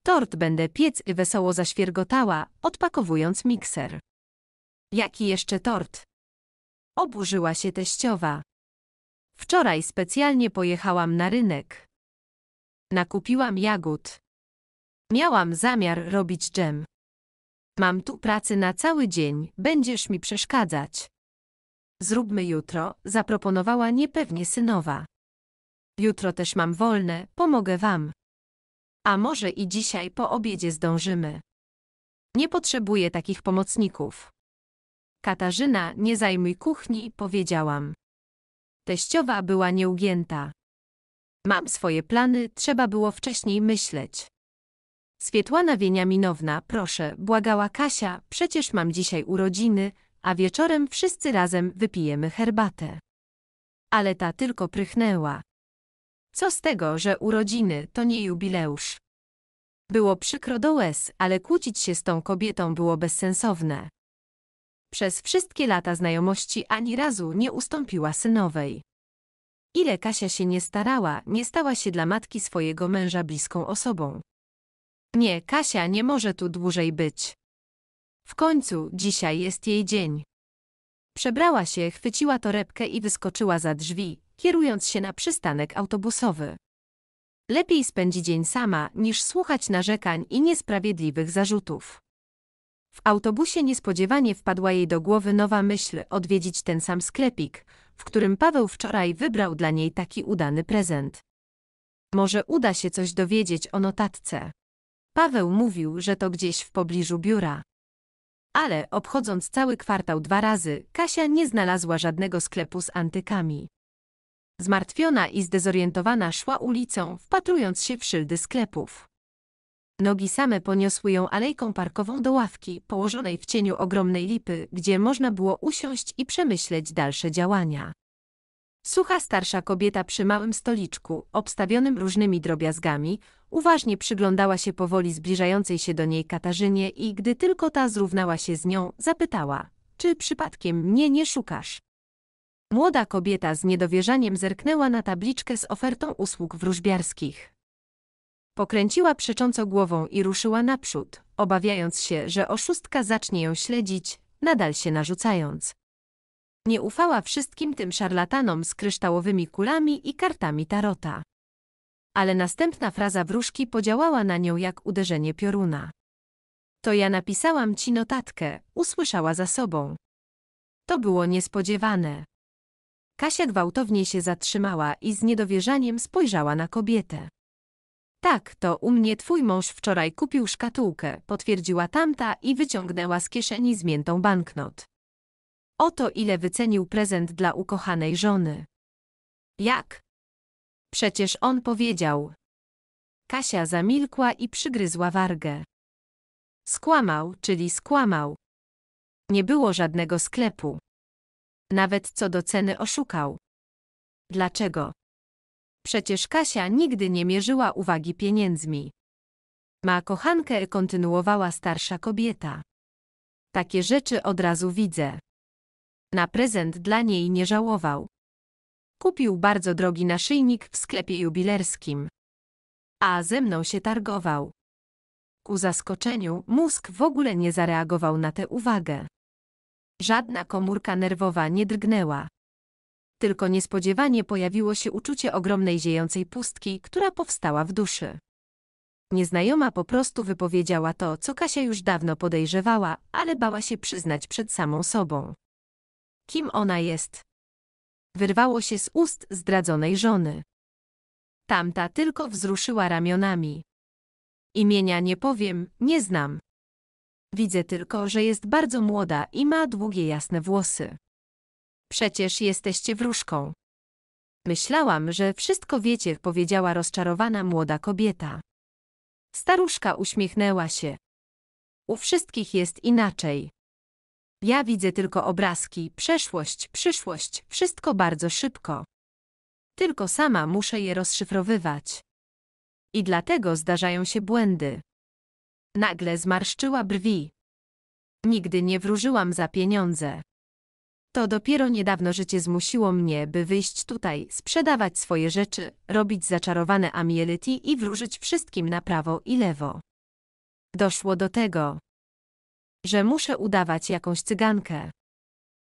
Tort będę piec i wesoło zaświergotała, odpakowując mikser. Jaki jeszcze tort? Oburzyła się teściowa. Wczoraj specjalnie pojechałam na rynek. Nakupiłam jagód. Miałam zamiar robić dżem. Mam tu pracy na cały dzień, będziesz mi przeszkadzać. Zróbmy jutro, zaproponowała niepewnie synowa. Jutro też mam wolne, pomogę wam. A może i dzisiaj po obiedzie zdążymy. Nie potrzebuję takich pomocników. Katarzyna, nie zajmuj kuchni, powiedziałam. Teściowa była nieugięta. Mam swoje plany, trzeba było wcześniej myśleć. Swietłana Wieniaminowna, proszę, błagała Kasia, przecież mam dzisiaj urodziny, a wieczorem wszyscy razem wypijemy herbatę. Ale ta tylko prychnęła. Co z tego, że urodziny to nie jubileusz? Było przykro do łez, ale kłócić się z tą kobietą było bezsensowne. Przez wszystkie lata znajomości ani razu nie ustąpiła synowej. Ile Kasia się nie starała, nie stała się dla matki swojego męża bliską osobą. Nie, Kasia nie może tu dłużej być. W końcu dzisiaj jest jej dzień. Przebrała się, chwyciła torebkę i wyskoczyła za drzwi, kierując się na przystanek autobusowy. Lepiej spędzi dzień sama, niż słuchać narzekań i niesprawiedliwych zarzutów. W autobusie niespodziewanie wpadła jej do głowy nowa myśl odwiedzić ten sam sklepik, w którym Paweł wczoraj wybrał dla niej taki udany prezent. Może uda się coś dowiedzieć o notatce. Paweł mówił, że to gdzieś w pobliżu biura. Ale obchodząc cały kwartał dwa razy, Kasia nie znalazła żadnego sklepu z antykami. Zmartwiona i zdezorientowana szła ulicą, wpatrując się w szyldy sklepów. Nogi same poniosły ją alejką parkową do ławki, położonej w cieniu ogromnej lipy, gdzie można było usiąść i przemyśleć dalsze działania. Sucha starsza kobieta przy małym stoliczku, obstawionym różnymi drobiazgami, uważnie przyglądała się powoli zbliżającej się do niej Katarzynie i gdy tylko ta zrównała się z nią, zapytała, czy przypadkiem mnie nie szukasz? Młoda kobieta z niedowierzaniem zerknęła na tabliczkę z ofertą usług wróżbiarskich. Pokręciła przecząco głową i ruszyła naprzód, obawiając się, że oszustka zacznie ją śledzić, nadal się narzucając. Nie ufała wszystkim tym szarlatanom z kryształowymi kulami i kartami tarota. Ale następna fraza wróżki podziałała na nią jak uderzenie pioruna. To ja napisałam ci notatkę, usłyszała za sobą. To było niespodziewane. Kasia gwałtownie się zatrzymała i z niedowierzaniem spojrzała na kobietę. Tak, to u mnie twój mąż wczoraj kupił szkatułkę, potwierdziła tamta i wyciągnęła z kieszeni zmiętą banknot. Oto ile wycenił prezent dla ukochanej żony. Jak? Przecież on powiedział. Kasia zamilkła i przygryzła wargę. Skłamał, czyli skłamał. Nie było żadnego sklepu. Nawet co do ceny oszukał. Dlaczego? Przecież Kasia nigdy nie mierzyła uwagi pieniędzmi. Ma kochankę, kontynuowała starsza kobieta. Takie rzeczy od razu widzę. Na prezent dla niej nie żałował. Kupił bardzo drogi naszyjnik w sklepie jubilerskim. A ze mną się targował. Ku zaskoczeniu, mózg w ogóle nie zareagował na tę uwagę. Żadna komórka nerwowa nie drgnęła. Tylko niespodziewanie pojawiło się uczucie ogromnej ziejącej pustki, która powstała w duszy. Nieznajoma po prostu wypowiedziała to, co Kasia już dawno podejrzewała, ale bała się przyznać przed samą sobą. Kim ona jest? Wyrwało się z ust zdradzonej żony. Tamta tylko wzruszyła ramionami. Imienia nie powiem, nie znam. Widzę tylko, że jest bardzo młoda i ma długie jasne włosy. Przecież jesteście wróżką. Myślałam, że wszystko wiecie, powiedziała rozczarowana młoda kobieta. Staruszka uśmiechnęła się. U wszystkich jest inaczej. Ja widzę tylko obrazki, przeszłość, przyszłość, wszystko bardzo szybko. Tylko sama muszę je rozszyfrowywać. I dlatego zdarzają się błędy. Nagle zmarszczyła brwi. Nigdy nie wróżyłam za pieniądze. To dopiero niedawno życie zmusiło mnie, by wyjść tutaj, sprzedawać swoje rzeczy, robić zaczarowane amielity i wróżyć wszystkim na prawo i lewo. Doszło do tego, że muszę udawać jakąś cygankę.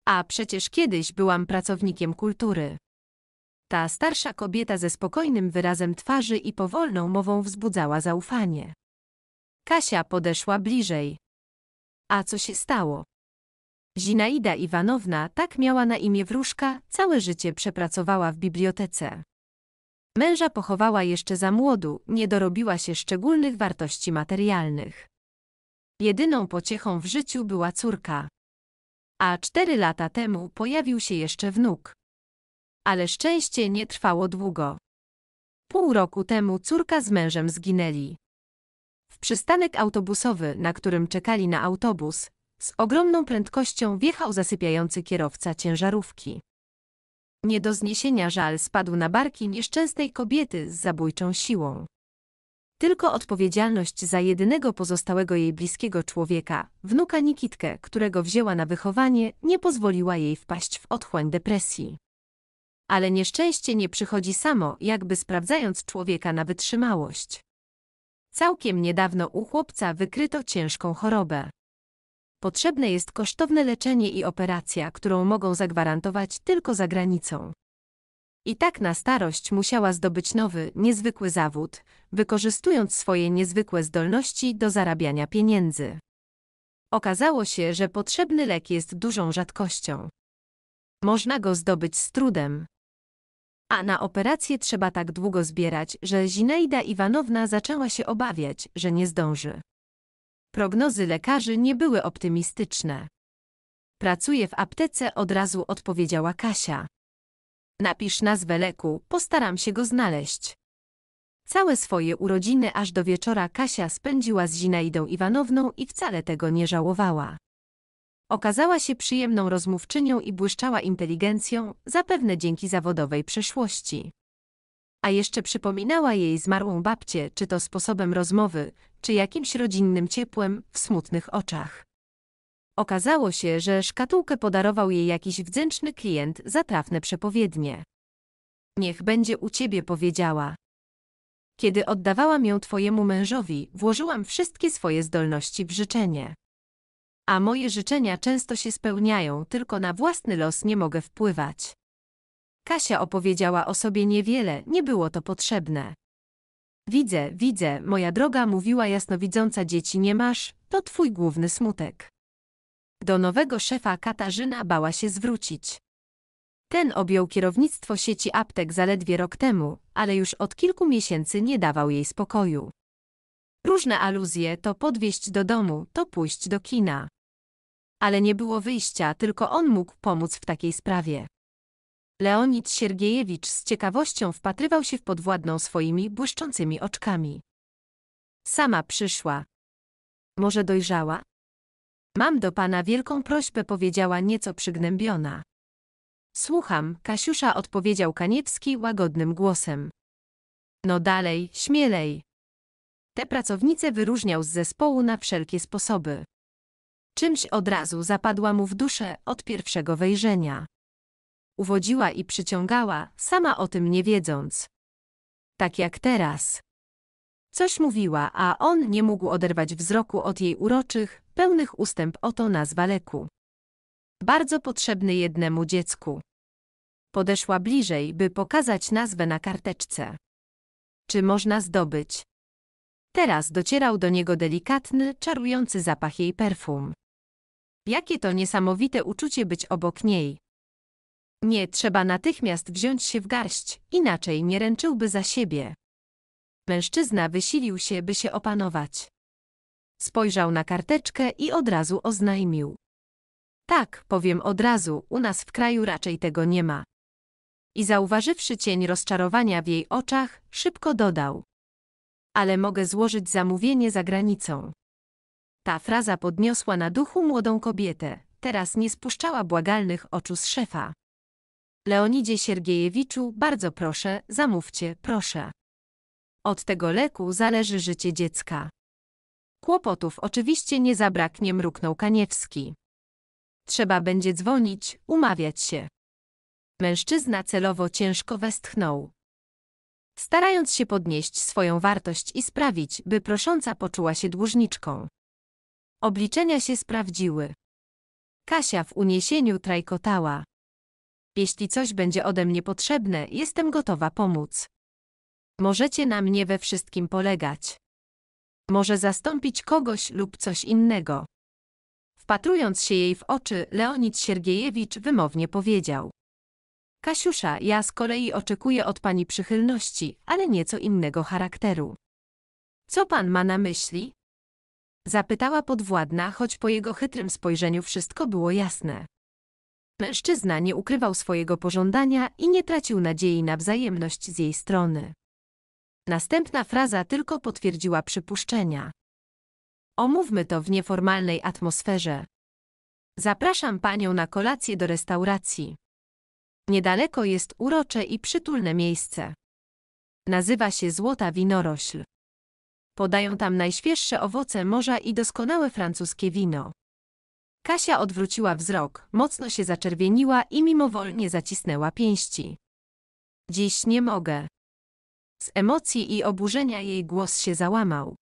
A przecież kiedyś byłam pracownikiem kultury. Ta starsza kobieta ze spokojnym wyrazem twarzy i powolną mową wzbudzała zaufanie. Kasia podeszła bliżej. A co się stało? Zinaida Iwanowna, tak miała na imię wróżka, całe życie przepracowała w bibliotece. Męża pochowała jeszcze za młodu, nie dorobiła się szczególnych wartości materialnych. Jedyną pociechą w życiu była córka. A cztery lata temu pojawił się jeszcze wnuk. Ale szczęście nie trwało długo. Pół roku temu córka z mężem zginęli. Przystanek autobusowy, na którym czekali na autobus, z ogromną prędkością wjechał zasypiający kierowca ciężarówki. Nie do zniesienia żal spadł na barki nieszczęsnej kobiety z zabójczą siłą. Tylko odpowiedzialność za jedynego pozostałego jej bliskiego człowieka, wnuka Nikitkę, którego wzięła na wychowanie, nie pozwoliła jej wpaść w otchłań depresji. Ale nieszczęście nie przychodzi samo, jakby sprawdzając człowieka na wytrzymałość. Całkiem niedawno u chłopca wykryto ciężką chorobę. Potrzebne jest kosztowne leczenie i operacja, którą mogą zagwarantować tylko za granicą. I tak na starość musiała zdobyć nowy, niezwykły zawód, wykorzystując swoje niezwykłe zdolności do zarabiania pieniędzy. Okazało się, że potrzebny lek jest dużą rzadkością. Można go zdobyć z trudem. A na operację trzeba tak długo zbierać, że Zineida Iwanowna zaczęła się obawiać, że nie zdąży. Prognozy lekarzy nie były optymistyczne. Pracuję w aptece, od razu odpowiedziała Kasia. Napisz nazwę leku, postaram się go znaleźć. Całe swoje urodziny aż do wieczora Kasia spędziła z Zinaidą Iwanowną i wcale tego nie żałowała. Okazała się przyjemną rozmówczynią i błyszczała inteligencją, zapewne dzięki zawodowej przeszłości. A jeszcze przypominała jej zmarłą babcię, czy to sposobem rozmowy, czy jakimś rodzinnym ciepłem w smutnych oczach. Okazało się, że szkatułkę podarował jej jakiś wdzięczny klient za trafne przepowiednie. Niech będzie u ciebie, powiedziała. Kiedy oddawałam ją twojemu mężowi, włożyłam wszystkie swoje zdolności w życzenie a moje życzenia często się spełniają, tylko na własny los nie mogę wpływać. Kasia opowiedziała o sobie niewiele, nie było to potrzebne. Widzę, widzę, moja droga mówiła jasnowidząca dzieci nie masz, to twój główny smutek. Do nowego szefa Katarzyna bała się zwrócić. Ten objął kierownictwo sieci aptek zaledwie rok temu, ale już od kilku miesięcy nie dawał jej spokoju. Różne aluzje to podwieźć do domu, to pójść do kina ale nie było wyjścia, tylko on mógł pomóc w takiej sprawie. Leonid Siergiejewicz z ciekawością wpatrywał się w podwładną swoimi błyszczącymi oczkami. Sama przyszła. Może dojrzała? Mam do pana wielką prośbę, powiedziała nieco przygnębiona. Słucham, Kasiusza odpowiedział Kaniewski łagodnym głosem. No dalej, śmielej. Te pracownice wyróżniał z zespołu na wszelkie sposoby. Czymś od razu zapadła mu w duszę od pierwszego wejrzenia. Uwodziła i przyciągała, sama o tym nie wiedząc. Tak jak teraz. Coś mówiła, a on nie mógł oderwać wzroku od jej uroczych, pełnych ustęp oto nazwa leku. Bardzo potrzebny jednemu dziecku. Podeszła bliżej, by pokazać nazwę na karteczce. Czy można zdobyć? Teraz docierał do niego delikatny, czarujący zapach jej perfum. Jakie to niesamowite uczucie być obok niej. Nie trzeba natychmiast wziąć się w garść, inaczej nie ręczyłby za siebie. Mężczyzna wysilił się, by się opanować. Spojrzał na karteczkę i od razu oznajmił. Tak, powiem od razu, u nas w kraju raczej tego nie ma. I zauważywszy cień rozczarowania w jej oczach, szybko dodał ale mogę złożyć zamówienie za granicą. Ta fraza podniosła na duchu młodą kobietę, teraz nie spuszczała błagalnych oczu z szefa. Leonidzie Siergiejewiczu, bardzo proszę, zamówcie, proszę. Od tego leku zależy życie dziecka. Kłopotów oczywiście nie zabraknie, mruknął Kaniewski. Trzeba będzie dzwonić, umawiać się. Mężczyzna celowo ciężko westchnął starając się podnieść swoją wartość i sprawić, by prosząca poczuła się dłużniczką. Obliczenia się sprawdziły. Kasia w uniesieniu trajkotała. Jeśli coś będzie ode mnie potrzebne, jestem gotowa pomóc. Możecie na mnie we wszystkim polegać. Może zastąpić kogoś lub coś innego. Wpatrując się jej w oczy, Leonid Siergiejewicz wymownie powiedział. Kasiusza, ja z kolei oczekuję od pani przychylności, ale nieco innego charakteru. Co pan ma na myśli? Zapytała podwładna, choć po jego chytrym spojrzeniu wszystko było jasne. Mężczyzna nie ukrywał swojego pożądania i nie tracił nadziei na wzajemność z jej strony. Następna fraza tylko potwierdziła przypuszczenia. Omówmy to w nieformalnej atmosferze. Zapraszam panią na kolację do restauracji. Niedaleko jest urocze i przytulne miejsce. Nazywa się Złota Winorośl. Podają tam najświeższe owoce morza i doskonałe francuskie wino. Kasia odwróciła wzrok, mocno się zaczerwieniła i mimowolnie zacisnęła pięści. Dziś nie mogę. Z emocji i oburzenia jej głos się załamał.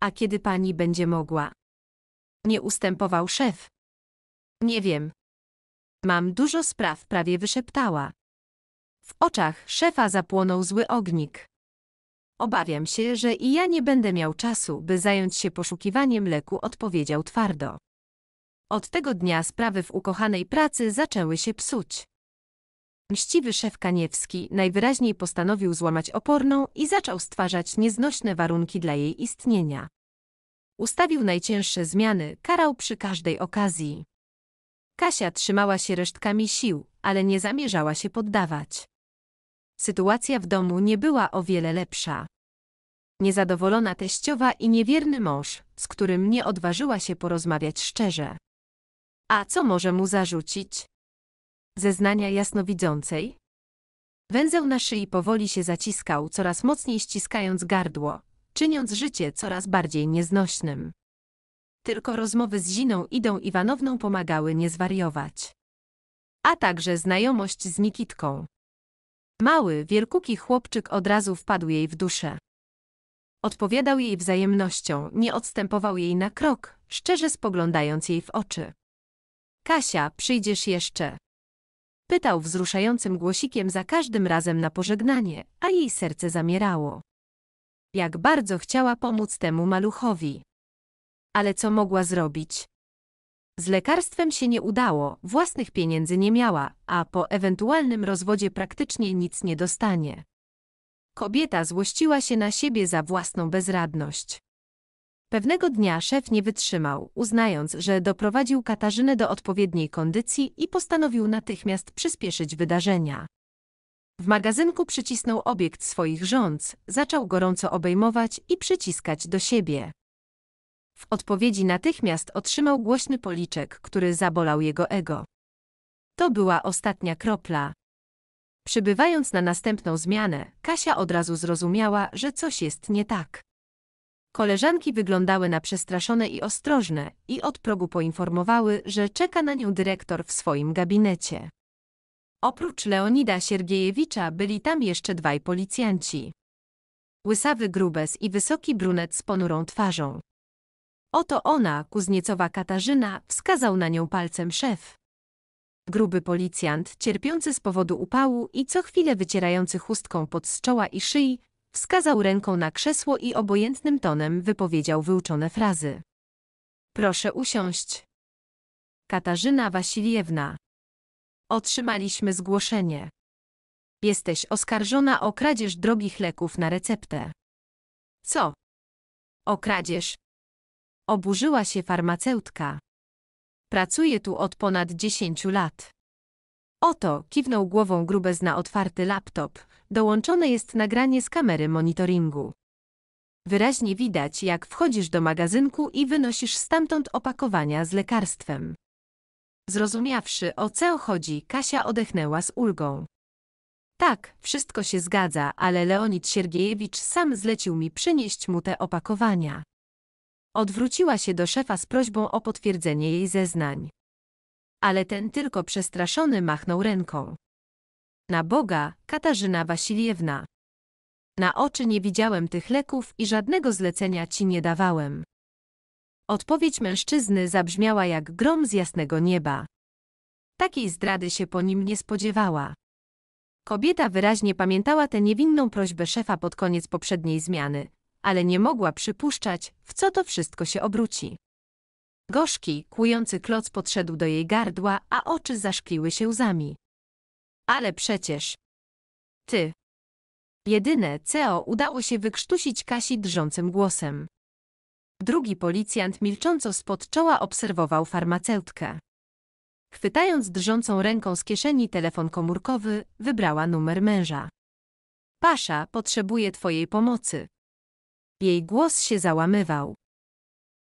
A kiedy pani będzie mogła? Nie ustępował szef. Nie wiem, Mam dużo spraw, prawie wyszeptała. W oczach szefa zapłonął zły ognik. Obawiam się, że i ja nie będę miał czasu, by zająć się poszukiwaniem leku, odpowiedział twardo. Od tego dnia sprawy w ukochanej pracy zaczęły się psuć. Mściwy szef Kaniewski najwyraźniej postanowił złamać oporną i zaczął stwarzać nieznośne warunki dla jej istnienia. Ustawił najcięższe zmiany, karał przy każdej okazji. Kasia trzymała się resztkami sił, ale nie zamierzała się poddawać. Sytuacja w domu nie była o wiele lepsza. Niezadowolona teściowa i niewierny mąż, z którym nie odważyła się porozmawiać szczerze. A co może mu zarzucić? Zeznania jasnowidzącej? Węzeł na szyi powoli się zaciskał, coraz mocniej ściskając gardło, czyniąc życie coraz bardziej nieznośnym. Tylko rozmowy z Ziną Idą Iwanowną pomagały nie zwariować. A także znajomość z Nikitką. Mały, wielkuki chłopczyk od razu wpadł jej w duszę. Odpowiadał jej wzajemnością, nie odstępował jej na krok, szczerze spoglądając jej w oczy. Kasia, przyjdziesz jeszcze. Pytał wzruszającym głosikiem za każdym razem na pożegnanie, a jej serce zamierało. Jak bardzo chciała pomóc temu maluchowi ale co mogła zrobić? Z lekarstwem się nie udało, własnych pieniędzy nie miała, a po ewentualnym rozwodzie praktycznie nic nie dostanie. Kobieta złościła się na siebie za własną bezradność. Pewnego dnia szef nie wytrzymał, uznając, że doprowadził Katarzynę do odpowiedniej kondycji i postanowił natychmiast przyspieszyć wydarzenia. W magazynku przycisnął obiekt swoich rządz, zaczął gorąco obejmować i przyciskać do siebie. W odpowiedzi natychmiast otrzymał głośny policzek, który zabolał jego ego. To była ostatnia kropla. Przybywając na następną zmianę, Kasia od razu zrozumiała, że coś jest nie tak. Koleżanki wyglądały na przestraszone i ostrożne i od progu poinformowały, że czeka na nią dyrektor w swoim gabinecie. Oprócz Leonida Siergiejewicza byli tam jeszcze dwaj policjanci. Łysawy grubes i wysoki brunet z ponurą twarzą. Oto ona, kuzniecowa Katarzyna, wskazał na nią palcem szef. Gruby policjant, cierpiący z powodu upału i co chwilę wycierający chustką pod z czoła i szyi, wskazał ręką na krzesło i obojętnym tonem wypowiedział wyuczone frazy. Proszę usiąść. Katarzyna Wasiliewna. Otrzymaliśmy zgłoszenie. Jesteś oskarżona o kradzież drogich leków na receptę. Co? O kradzież, Oburzyła się farmaceutka. Pracuję tu od ponad dziesięciu lat. Oto, kiwnął głową grubez na otwarty laptop, dołączone jest nagranie z kamery monitoringu. Wyraźnie widać, jak wchodzisz do magazynku i wynosisz stamtąd opakowania z lekarstwem. Zrozumiawszy, o co chodzi, Kasia odechnęła z ulgą. Tak, wszystko się zgadza, ale Leonid Siergiejewicz sam zlecił mi przynieść mu te opakowania. Odwróciła się do szefa z prośbą o potwierdzenie jej zeznań. Ale ten tylko przestraszony machnął ręką. Na Boga, Katarzyna Wasiliewna. Na oczy nie widziałem tych leków i żadnego zlecenia ci nie dawałem. Odpowiedź mężczyzny zabrzmiała jak grom z jasnego nieba. Takiej zdrady się po nim nie spodziewała. Kobieta wyraźnie pamiętała tę niewinną prośbę szefa pod koniec poprzedniej zmiany, ale nie mogła przypuszczać, w co to wszystko się obróci. Gorzki, kłujący kloc podszedł do jej gardła, a oczy zaszkliły się łzami. Ale przecież... Ty. Jedyne, CEO udało się wykrztusić Kasi drżącym głosem. Drugi policjant milcząco spod czoła obserwował farmaceutkę. Chwytając drżącą ręką z kieszeni telefon komórkowy, wybrała numer męża. Pasza, potrzebuje twojej pomocy. Jej głos się załamywał.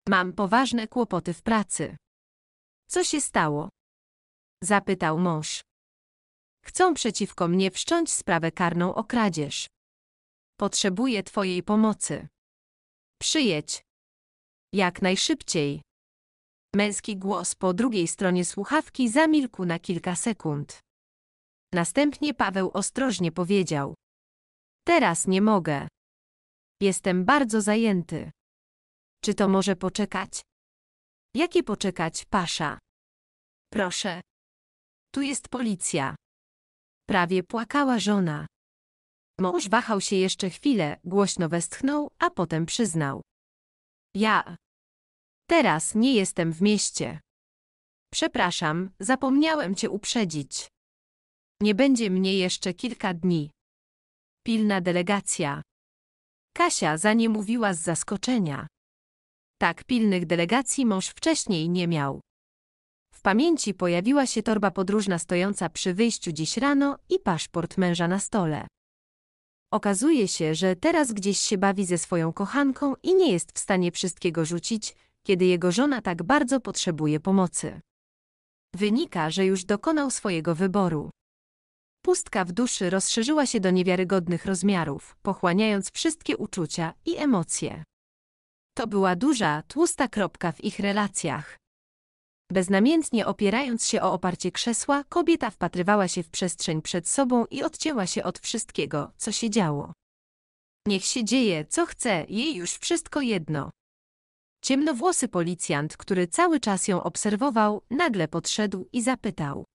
Mam poważne kłopoty w pracy. Co się stało? Zapytał mąż. Chcą przeciwko mnie wszcząć sprawę karną o kradzież. Potrzebuję twojej pomocy. Przyjedź. Jak najszybciej. Męski głos po drugiej stronie słuchawki zamilkł na kilka sekund. Następnie Paweł ostrożnie powiedział. Teraz nie mogę. Jestem bardzo zajęty. Czy to może poczekać? Jakie poczekać, pasza? Proszę. Tu jest policja. Prawie płakała żona. Mąż wahał się jeszcze chwilę, głośno westchnął, a potem przyznał. Ja. Teraz nie jestem w mieście. Przepraszam, zapomniałem cię uprzedzić. Nie będzie mnie jeszcze kilka dni. Pilna delegacja. Kasia mówiła z zaskoczenia. Tak pilnych delegacji mąż wcześniej nie miał. W pamięci pojawiła się torba podróżna stojąca przy wyjściu dziś rano i paszport męża na stole. Okazuje się, że teraz gdzieś się bawi ze swoją kochanką i nie jest w stanie wszystkiego rzucić, kiedy jego żona tak bardzo potrzebuje pomocy. Wynika, że już dokonał swojego wyboru. Pustka w duszy rozszerzyła się do niewiarygodnych rozmiarów, pochłaniając wszystkie uczucia i emocje. To była duża, tłusta kropka w ich relacjach. Beznamiętnie opierając się o oparcie krzesła, kobieta wpatrywała się w przestrzeń przed sobą i odcięła się od wszystkiego, co się działo. Niech się dzieje, co chce, jej już wszystko jedno. Ciemnowłosy policjant, który cały czas ją obserwował, nagle podszedł i zapytał.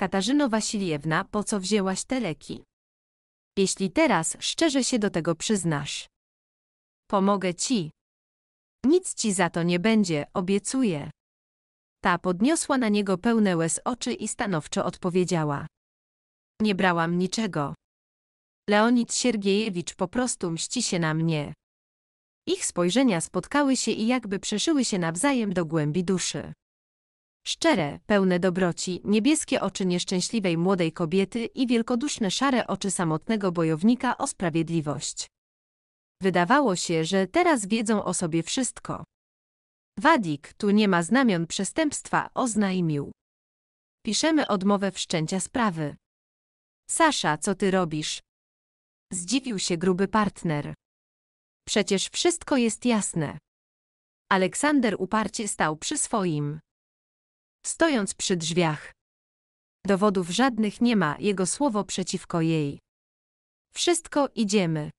Katarzyno Wasiliewna, po co wzięłaś te leki? Jeśli teraz szczerze się do tego przyznasz. Pomogę ci. Nic ci za to nie będzie, obiecuję. Ta podniosła na niego pełne łez oczy i stanowczo odpowiedziała. Nie brałam niczego. Leonid Siergiejewicz po prostu mści się na mnie. Ich spojrzenia spotkały się i jakby przeszyły się nawzajem do głębi duszy. Szczere, pełne dobroci, niebieskie oczy nieszczęśliwej młodej kobiety i wielkoduszne szare oczy samotnego bojownika o sprawiedliwość. Wydawało się, że teraz wiedzą o sobie wszystko. Wadik, tu nie ma znamion przestępstwa, oznajmił. Piszemy odmowę wszczęcia sprawy. Sasza, co ty robisz? Zdziwił się gruby partner. Przecież wszystko jest jasne. Aleksander uparcie stał przy swoim stojąc przy drzwiach. Dowodów żadnych nie ma, jego słowo przeciwko jej. Wszystko idziemy.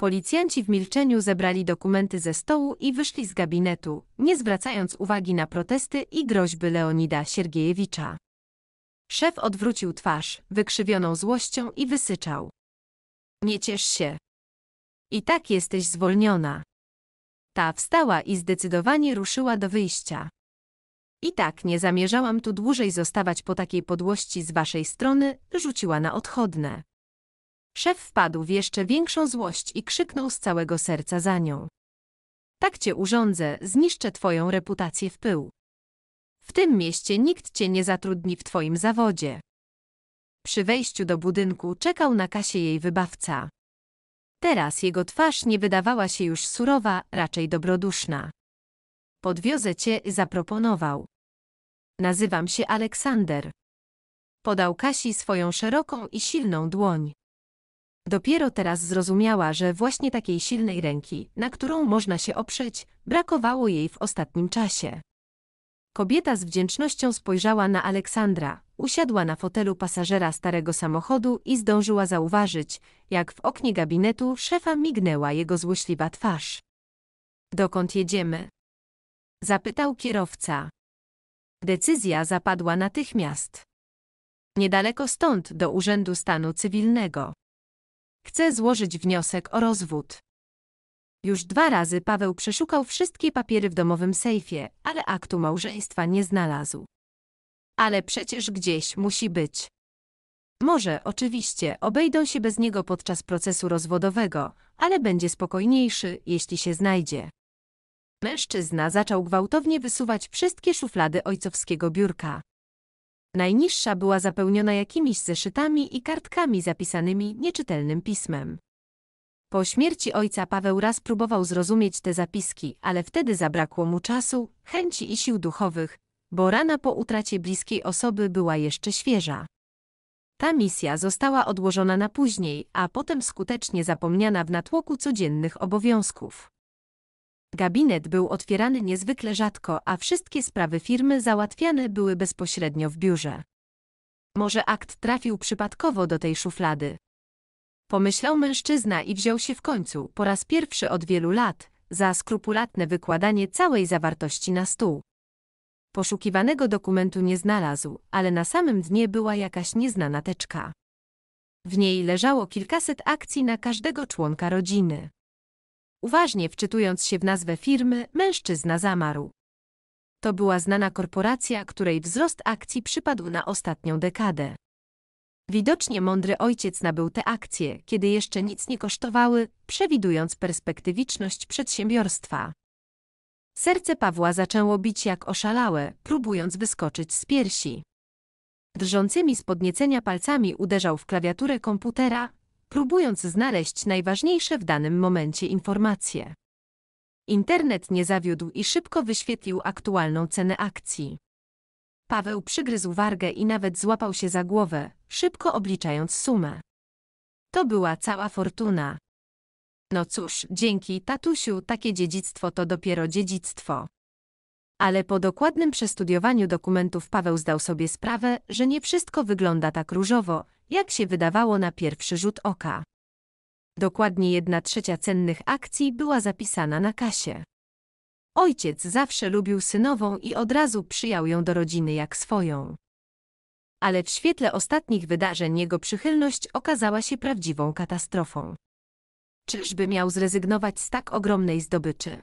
Policjanci w milczeniu zebrali dokumenty ze stołu i wyszli z gabinetu, nie zwracając uwagi na protesty i groźby Leonida Siergiejewicza. Szef odwrócił twarz, wykrzywioną złością i wysyczał. Nie ciesz się. I tak jesteś zwolniona. Ta wstała i zdecydowanie ruszyła do wyjścia. I tak nie zamierzałam tu dłużej zostawać po takiej podłości z waszej strony, rzuciła na odchodne. Szef wpadł w jeszcze większą złość i krzyknął z całego serca za nią. Tak cię urządzę, zniszczę twoją reputację w pył. W tym mieście nikt cię nie zatrudni w twoim zawodzie. Przy wejściu do budynku czekał na kasie jej wybawca. Teraz jego twarz nie wydawała się już surowa, raczej dobroduszna. Podwiozę cię, zaproponował. Nazywam się Aleksander. Podał Kasi swoją szeroką i silną dłoń. Dopiero teraz zrozumiała, że właśnie takiej silnej ręki, na którą można się oprzeć, brakowało jej w ostatnim czasie. Kobieta z wdzięcznością spojrzała na Aleksandra, usiadła na fotelu pasażera starego samochodu i zdążyła zauważyć, jak w oknie gabinetu szefa mignęła jego złośliwa twarz. Dokąd jedziemy? Zapytał kierowca. Decyzja zapadła natychmiast. Niedaleko stąd do Urzędu Stanu Cywilnego. Chcę złożyć wniosek o rozwód. Już dwa razy Paweł przeszukał wszystkie papiery w domowym sejfie, ale aktu małżeństwa nie znalazł. Ale przecież gdzieś musi być. Może, oczywiście, obejdą się bez niego podczas procesu rozwodowego, ale będzie spokojniejszy, jeśli się znajdzie. Mężczyzna zaczął gwałtownie wysuwać wszystkie szuflady ojcowskiego biurka. Najniższa była zapełniona jakimiś zeszytami i kartkami zapisanymi nieczytelnym pismem. Po śmierci ojca Paweł raz próbował zrozumieć te zapiski, ale wtedy zabrakło mu czasu, chęci i sił duchowych, bo rana po utracie bliskiej osoby była jeszcze świeża. Ta misja została odłożona na później, a potem skutecznie zapomniana w natłoku codziennych obowiązków. Gabinet był otwierany niezwykle rzadko, a wszystkie sprawy firmy załatwiane były bezpośrednio w biurze. Może akt trafił przypadkowo do tej szuflady. Pomyślał mężczyzna i wziął się w końcu, po raz pierwszy od wielu lat, za skrupulatne wykładanie całej zawartości na stół. Poszukiwanego dokumentu nie znalazł, ale na samym dnie była jakaś nieznana teczka. W niej leżało kilkaset akcji na każdego członka rodziny. Uważnie wczytując się w nazwę firmy, mężczyzna zamarł. To była znana korporacja, której wzrost akcji przypadł na ostatnią dekadę. Widocznie mądry ojciec nabył te akcje, kiedy jeszcze nic nie kosztowały, przewidując perspektywiczność przedsiębiorstwa. Serce Pawła zaczęło bić jak oszalałe, próbując wyskoczyć z piersi. Drżącymi z podniecenia palcami uderzał w klawiaturę komputera, próbując znaleźć najważniejsze w danym momencie informacje. Internet nie zawiódł i szybko wyświetlił aktualną cenę akcji. Paweł przygryzł wargę i nawet złapał się za głowę, szybko obliczając sumę. To była cała fortuna. No cóż, dzięki tatusiu takie dziedzictwo to dopiero dziedzictwo. Ale po dokładnym przestudiowaniu dokumentów Paweł zdał sobie sprawę, że nie wszystko wygląda tak różowo, jak się wydawało na pierwszy rzut oka. Dokładnie jedna trzecia cennych akcji była zapisana na kasie. Ojciec zawsze lubił synową i od razu przyjął ją do rodziny jak swoją. Ale w świetle ostatnich wydarzeń jego przychylność okazała się prawdziwą katastrofą. Czyżby miał zrezygnować z tak ogromnej zdobyczy?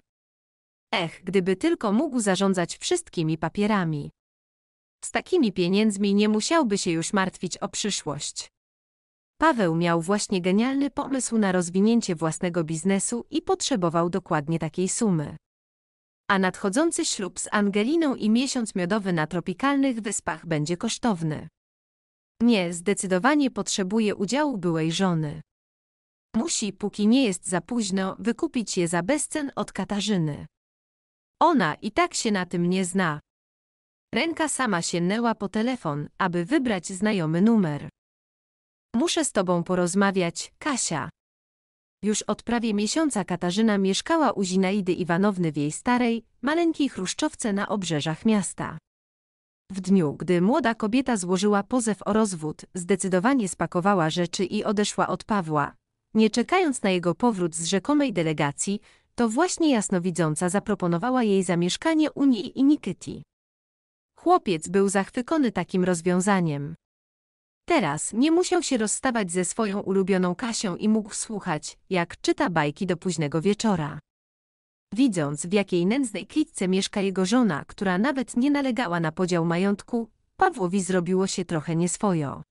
Ech, gdyby tylko mógł zarządzać wszystkimi papierami. Z takimi pieniędzmi nie musiałby się już martwić o przyszłość. Paweł miał właśnie genialny pomysł na rozwinięcie własnego biznesu i potrzebował dokładnie takiej sumy. A nadchodzący ślub z Angeliną i miesiąc miodowy na tropikalnych wyspach będzie kosztowny. Nie, zdecydowanie potrzebuje udziału byłej żony. Musi, póki nie jest za późno, wykupić je za bezcen od Katarzyny. Ona i tak się na tym nie zna. Ręka sama sięgnęła po telefon, aby wybrać znajomy numer. Muszę z tobą porozmawiać, Kasia. Już od prawie miesiąca Katarzyna mieszkała u Zinaidy Iwanowny w jej starej, maleńkiej chruszczowce na obrzeżach miasta. W dniu, gdy młoda kobieta złożyła pozew o rozwód, zdecydowanie spakowała rzeczy i odeszła od Pawła. Nie czekając na jego powrót z rzekomej delegacji, to właśnie jasnowidząca zaproponowała jej zamieszkanie u niej i Nikiti. Chłopiec był zachwycony takim rozwiązaniem. Teraz nie musiał się rozstawać ze swoją ulubioną Kasią i mógł słuchać, jak czyta bajki do późnego wieczora. Widząc, w jakiej nędznej klitce mieszka jego żona, która nawet nie nalegała na podział majątku, Pawłowi zrobiło się trochę nieswojo.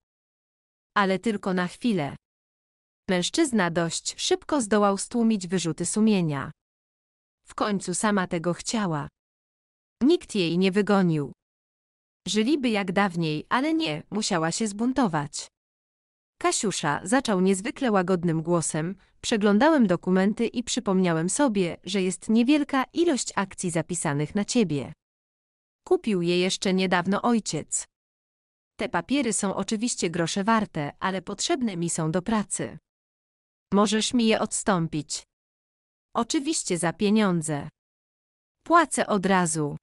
Ale tylko na chwilę. Mężczyzna dość szybko zdołał stłumić wyrzuty sumienia. W końcu sama tego chciała. Nikt jej nie wygonił. Żyliby jak dawniej, ale nie, musiała się zbuntować. Kasiusza zaczął niezwykle łagodnym głosem, przeglądałem dokumenty i przypomniałem sobie, że jest niewielka ilość akcji zapisanych na ciebie. Kupił je jeszcze niedawno ojciec. Te papiery są oczywiście grosze warte, ale potrzebne mi są do pracy. Możesz mi je odstąpić. Oczywiście za pieniądze. Płacę od razu.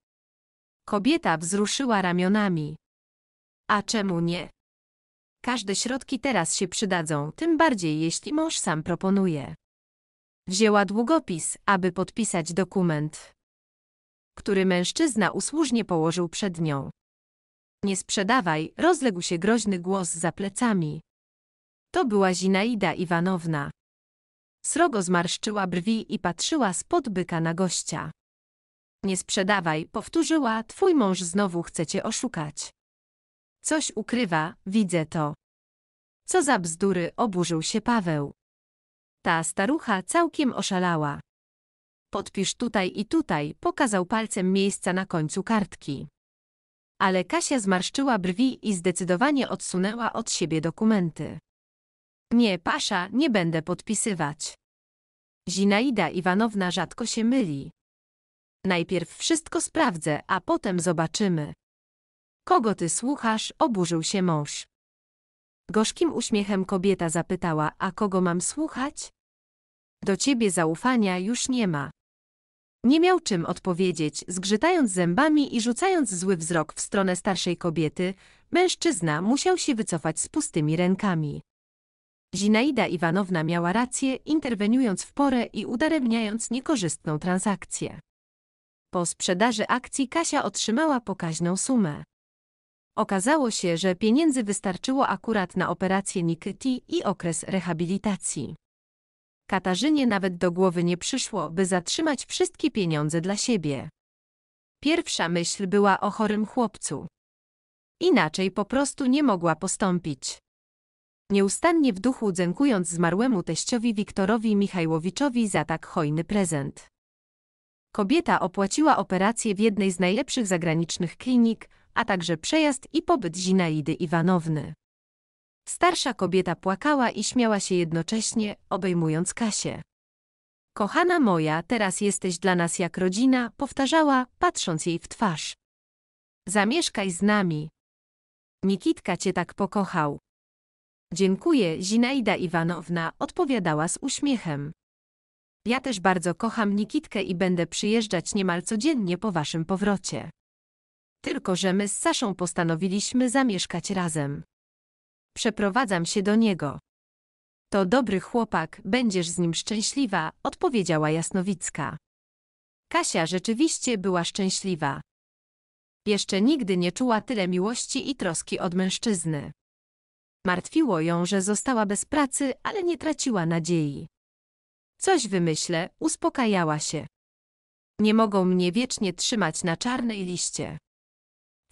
Kobieta wzruszyła ramionami. A czemu nie? Każde środki teraz się przydadzą, tym bardziej jeśli mąż sam proponuje. Wzięła długopis, aby podpisać dokument, który mężczyzna usłużnie położył przed nią. Nie sprzedawaj, rozległ się groźny głos za plecami. To była Zinaida Iwanowna. Srogo zmarszczyła brwi i patrzyła spod byka na gościa. Nie sprzedawaj, powtórzyła, twój mąż znowu chce cię oszukać. Coś ukrywa, widzę to. Co za bzdury, oburzył się Paweł. Ta starucha całkiem oszalała. Podpisz tutaj i tutaj, pokazał palcem miejsca na końcu kartki. Ale Kasia zmarszczyła brwi i zdecydowanie odsunęła od siebie dokumenty. Nie, pasza, nie będę podpisywać. Zinaida Iwanowna rzadko się myli. Najpierw wszystko sprawdzę, a potem zobaczymy. Kogo ty słuchasz? oburzył się mąż. Gorzkim uśmiechem kobieta zapytała, a kogo mam słuchać? Do ciebie zaufania już nie ma. Nie miał czym odpowiedzieć, zgrzytając zębami i rzucając zły wzrok w stronę starszej kobiety, mężczyzna musiał się wycofać z pustymi rękami. Zinaida Iwanowna miała rację, interweniując w porę i udaremniając niekorzystną transakcję. Po sprzedaży akcji Kasia otrzymała pokaźną sumę. Okazało się, że pieniędzy wystarczyło akurat na operację Nikiti i okres rehabilitacji. Katarzynie nawet do głowy nie przyszło, by zatrzymać wszystkie pieniądze dla siebie. Pierwsza myśl była o chorym chłopcu. Inaczej po prostu nie mogła postąpić. Nieustannie w duchu dziękując zmarłemu teściowi Wiktorowi Michajłowiczowi za tak hojny prezent. Kobieta opłaciła operację w jednej z najlepszych zagranicznych klinik, a także przejazd i pobyt Zinaidy Iwanowny. Starsza kobieta płakała i śmiała się jednocześnie, obejmując Kasię. Kochana moja, teraz jesteś dla nas jak rodzina, powtarzała, patrząc jej w twarz. Zamieszkaj z nami. Nikitka cię tak pokochał. Dziękuję, Zinaida Iwanowna odpowiadała z uśmiechem. Ja też bardzo kocham Nikitkę i będę przyjeżdżać niemal codziennie po waszym powrocie. Tylko, że my z Saszą postanowiliśmy zamieszkać razem. Przeprowadzam się do niego. To dobry chłopak, będziesz z nim szczęśliwa, odpowiedziała Jasnowicka. Kasia rzeczywiście była szczęśliwa. Jeszcze nigdy nie czuła tyle miłości i troski od mężczyzny. Martwiło ją, że została bez pracy, ale nie traciła nadziei. Coś wymyślę, uspokajała się. Nie mogą mnie wiecznie trzymać na czarnej liście.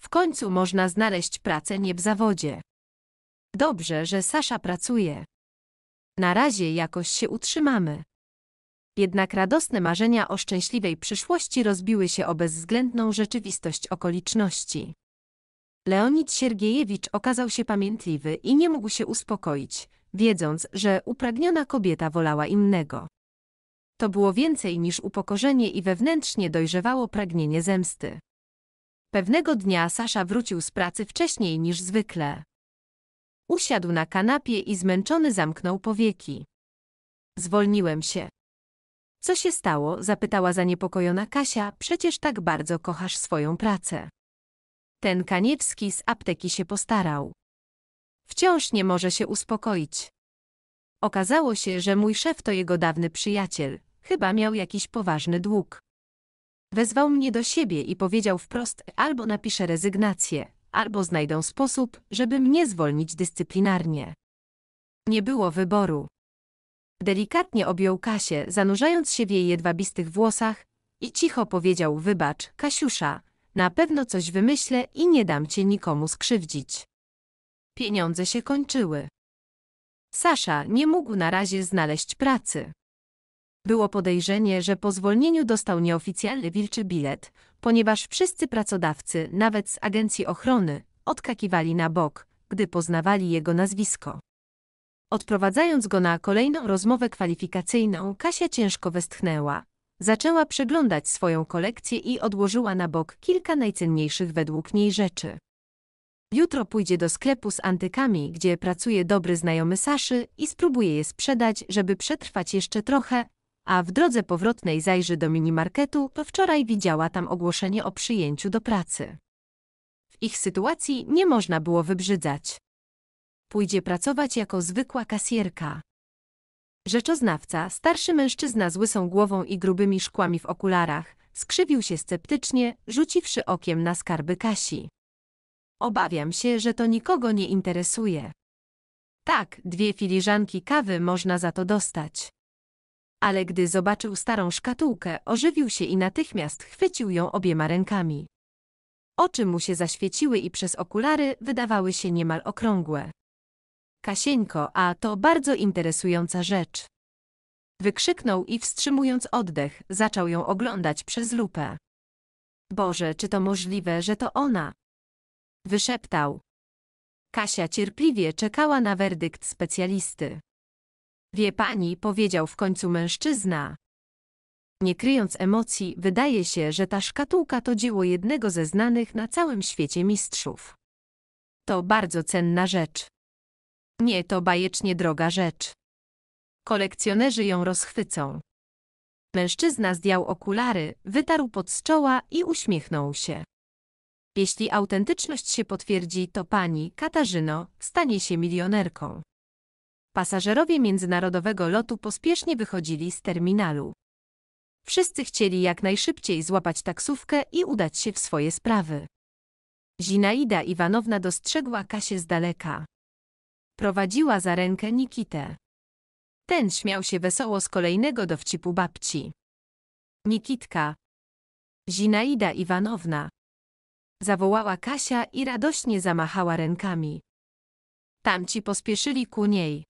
W końcu można znaleźć pracę nie w zawodzie. Dobrze, że Sasza pracuje. Na razie jakoś się utrzymamy. Jednak radosne marzenia o szczęśliwej przyszłości rozbiły się o bezwzględną rzeczywistość okoliczności. Leonid Siergiejewicz okazał się pamiętliwy i nie mógł się uspokoić, wiedząc, że upragniona kobieta wolała innego. To było więcej niż upokorzenie i wewnętrznie dojrzewało pragnienie zemsty. Pewnego dnia Sasza wrócił z pracy wcześniej niż zwykle. Usiadł na kanapie i zmęczony zamknął powieki. Zwolniłem się. Co się stało? zapytała zaniepokojona Kasia. Przecież tak bardzo kochasz swoją pracę. Ten Kaniewski z apteki się postarał. Wciąż nie może się uspokoić. Okazało się, że mój szef to jego dawny przyjaciel, Chyba miał jakiś poważny dług. Wezwał mnie do siebie i powiedział wprost: albo napiszę rezygnację, albo znajdą sposób, żeby mnie zwolnić dyscyplinarnie. Nie było wyboru. Delikatnie objął Kasię, zanurzając się w jej jedwabistych włosach, i cicho powiedział: Wybacz, Kasiusza, na pewno coś wymyślę i nie dam cię nikomu skrzywdzić. Pieniądze się kończyły. Sasza nie mógł na razie znaleźć pracy. Było podejrzenie, że po zwolnieniu dostał nieoficjalny wilczy bilet, ponieważ wszyscy pracodawcy, nawet z agencji ochrony, odkakiwali na bok, gdy poznawali jego nazwisko. Odprowadzając go na kolejną rozmowę kwalifikacyjną, Kasia ciężko westchnęła. Zaczęła przeglądać swoją kolekcję i odłożyła na bok kilka najcenniejszych według niej rzeczy. Jutro pójdzie do sklepu z antykami, gdzie pracuje dobry znajomy Saszy i spróbuje je sprzedać, żeby przetrwać jeszcze trochę, a w drodze powrotnej zajrzy do minimarketu, to wczoraj widziała tam ogłoszenie o przyjęciu do pracy. W ich sytuacji nie można było wybrzydzać. Pójdzie pracować jako zwykła kasierka. Rzeczoznawca, starszy mężczyzna z łysą głową i grubymi szkłami w okularach, skrzywił się sceptycznie, rzuciwszy okiem na skarby Kasi. Obawiam się, że to nikogo nie interesuje. Tak, dwie filiżanki kawy można za to dostać ale gdy zobaczył starą szkatułkę, ożywił się i natychmiast chwycił ją obiema rękami. Oczy mu się zaświeciły i przez okulary wydawały się niemal okrągłe. Kasieńko, a to bardzo interesująca rzecz. Wykrzyknął i wstrzymując oddech, zaczął ją oglądać przez lupę. Boże, czy to możliwe, że to ona? Wyszeptał. Kasia cierpliwie czekała na werdykt specjalisty. Wie pani, powiedział w końcu mężczyzna. Nie kryjąc emocji, wydaje się, że ta szkatułka to dzieło jednego ze znanych na całym świecie mistrzów. To bardzo cenna rzecz. Nie to bajecznie droga rzecz. Kolekcjonerzy ją rozchwycą. Mężczyzna zdjął okulary, wytarł pod z czoła i uśmiechnął się. Jeśli autentyczność się potwierdzi, to pani, Katarzyno, stanie się milionerką. Pasażerowie międzynarodowego lotu pospiesznie wychodzili z terminalu. Wszyscy chcieli jak najszybciej złapać taksówkę i udać się w swoje sprawy. Zinaida Iwanowna dostrzegła Kasię z daleka. Prowadziła za rękę Nikitę. Ten śmiał się wesoło z kolejnego dowcipu babci. Nikitka. Zinaida Iwanowna. Zawołała Kasia i radośnie zamachała rękami. Tamci pospieszyli ku niej.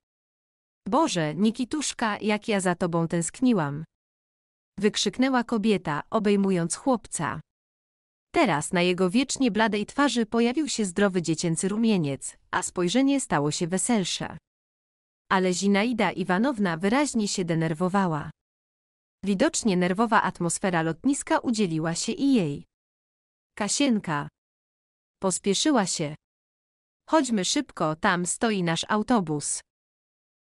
Boże, Nikituszka, jak ja za tobą tęskniłam! Wykrzyknęła kobieta, obejmując chłopca. Teraz na jego wiecznie bladej twarzy pojawił się zdrowy dziecięcy rumieniec, a spojrzenie stało się weselsze. Ale Zinaida Iwanowna wyraźnie się denerwowała. Widocznie nerwowa atmosfera lotniska udzieliła się i jej. Kasienka. Pospieszyła się. Chodźmy szybko, tam stoi nasz autobus.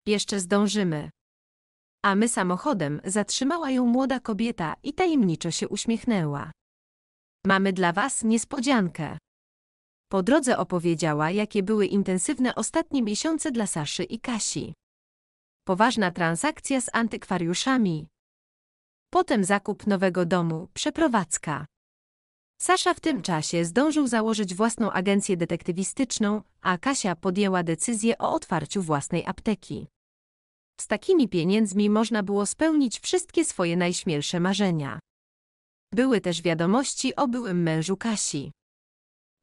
Jeszcze zdążymy. A my samochodem zatrzymała ją młoda kobieta i tajemniczo się uśmiechnęła. Mamy dla was niespodziankę. Po drodze opowiedziała, jakie były intensywne ostatnie miesiące dla Saszy i Kasi. Poważna transakcja z antykwariuszami. Potem zakup nowego domu, przeprowadzka. Sasza w tym czasie zdążył założyć własną agencję detektywistyczną, a Kasia podjęła decyzję o otwarciu własnej apteki. Z takimi pieniędzmi można było spełnić wszystkie swoje najśmielsze marzenia. Były też wiadomości o byłym mężu Kasi.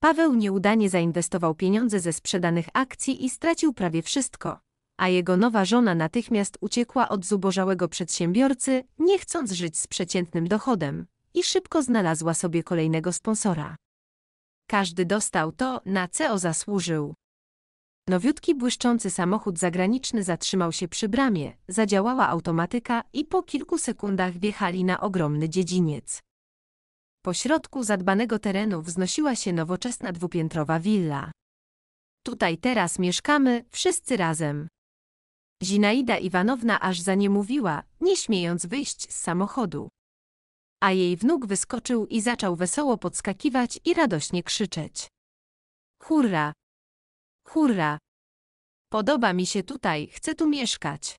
Paweł nieudanie zainwestował pieniądze ze sprzedanych akcji i stracił prawie wszystko, a jego nowa żona natychmiast uciekła od zubożałego przedsiębiorcy, nie chcąc żyć z przeciętnym dochodem, i szybko znalazła sobie kolejnego sponsora. Każdy dostał to, na co zasłużył. Nowiutki błyszczący samochód zagraniczny zatrzymał się przy bramie, zadziałała automatyka i po kilku sekundach wjechali na ogromny dziedziniec. Po środku zadbanego terenu wznosiła się nowoczesna dwupiętrowa willa. Tutaj teraz mieszkamy, wszyscy razem. Zinaida Iwanowna aż mówiła, nie śmiejąc wyjść z samochodu. A jej wnuk wyskoczył i zaczął wesoło podskakiwać i radośnie krzyczeć. Hurra, Hurra! Podoba mi się tutaj, chcę tu mieszkać.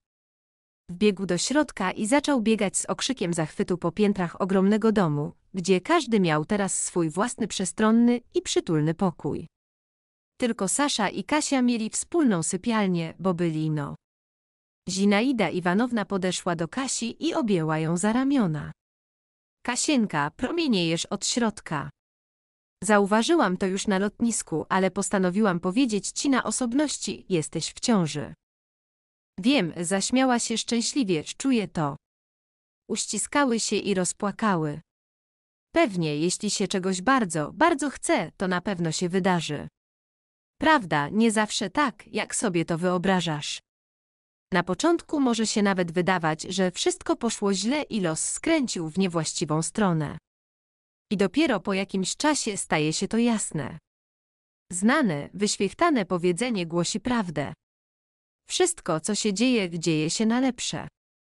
Wbiegł do środka i zaczął biegać z okrzykiem zachwytu po piętrach ogromnego domu, gdzie każdy miał teraz swój własny przestronny i przytulny pokój. Tylko Sasza i Kasia mieli wspólną sypialnię, bo byli no. Zinaida Iwanowna podeszła do Kasi i objęła ją za ramiona. Kasienka, promieniejesz od środka. Zauważyłam to już na lotnisku, ale postanowiłam powiedzieć ci na osobności, jesteś w ciąży. Wiem, zaśmiała się szczęśliwie, czuję to. Uściskały się i rozpłakały. Pewnie, jeśli się czegoś bardzo, bardzo chce, to na pewno się wydarzy. Prawda, nie zawsze tak, jak sobie to wyobrażasz. Na początku może się nawet wydawać, że wszystko poszło źle i los skręcił w niewłaściwą stronę i dopiero po jakimś czasie staje się to jasne. Znane, wyświechtane powiedzenie głosi prawdę. Wszystko, co się dzieje, dzieje się na lepsze.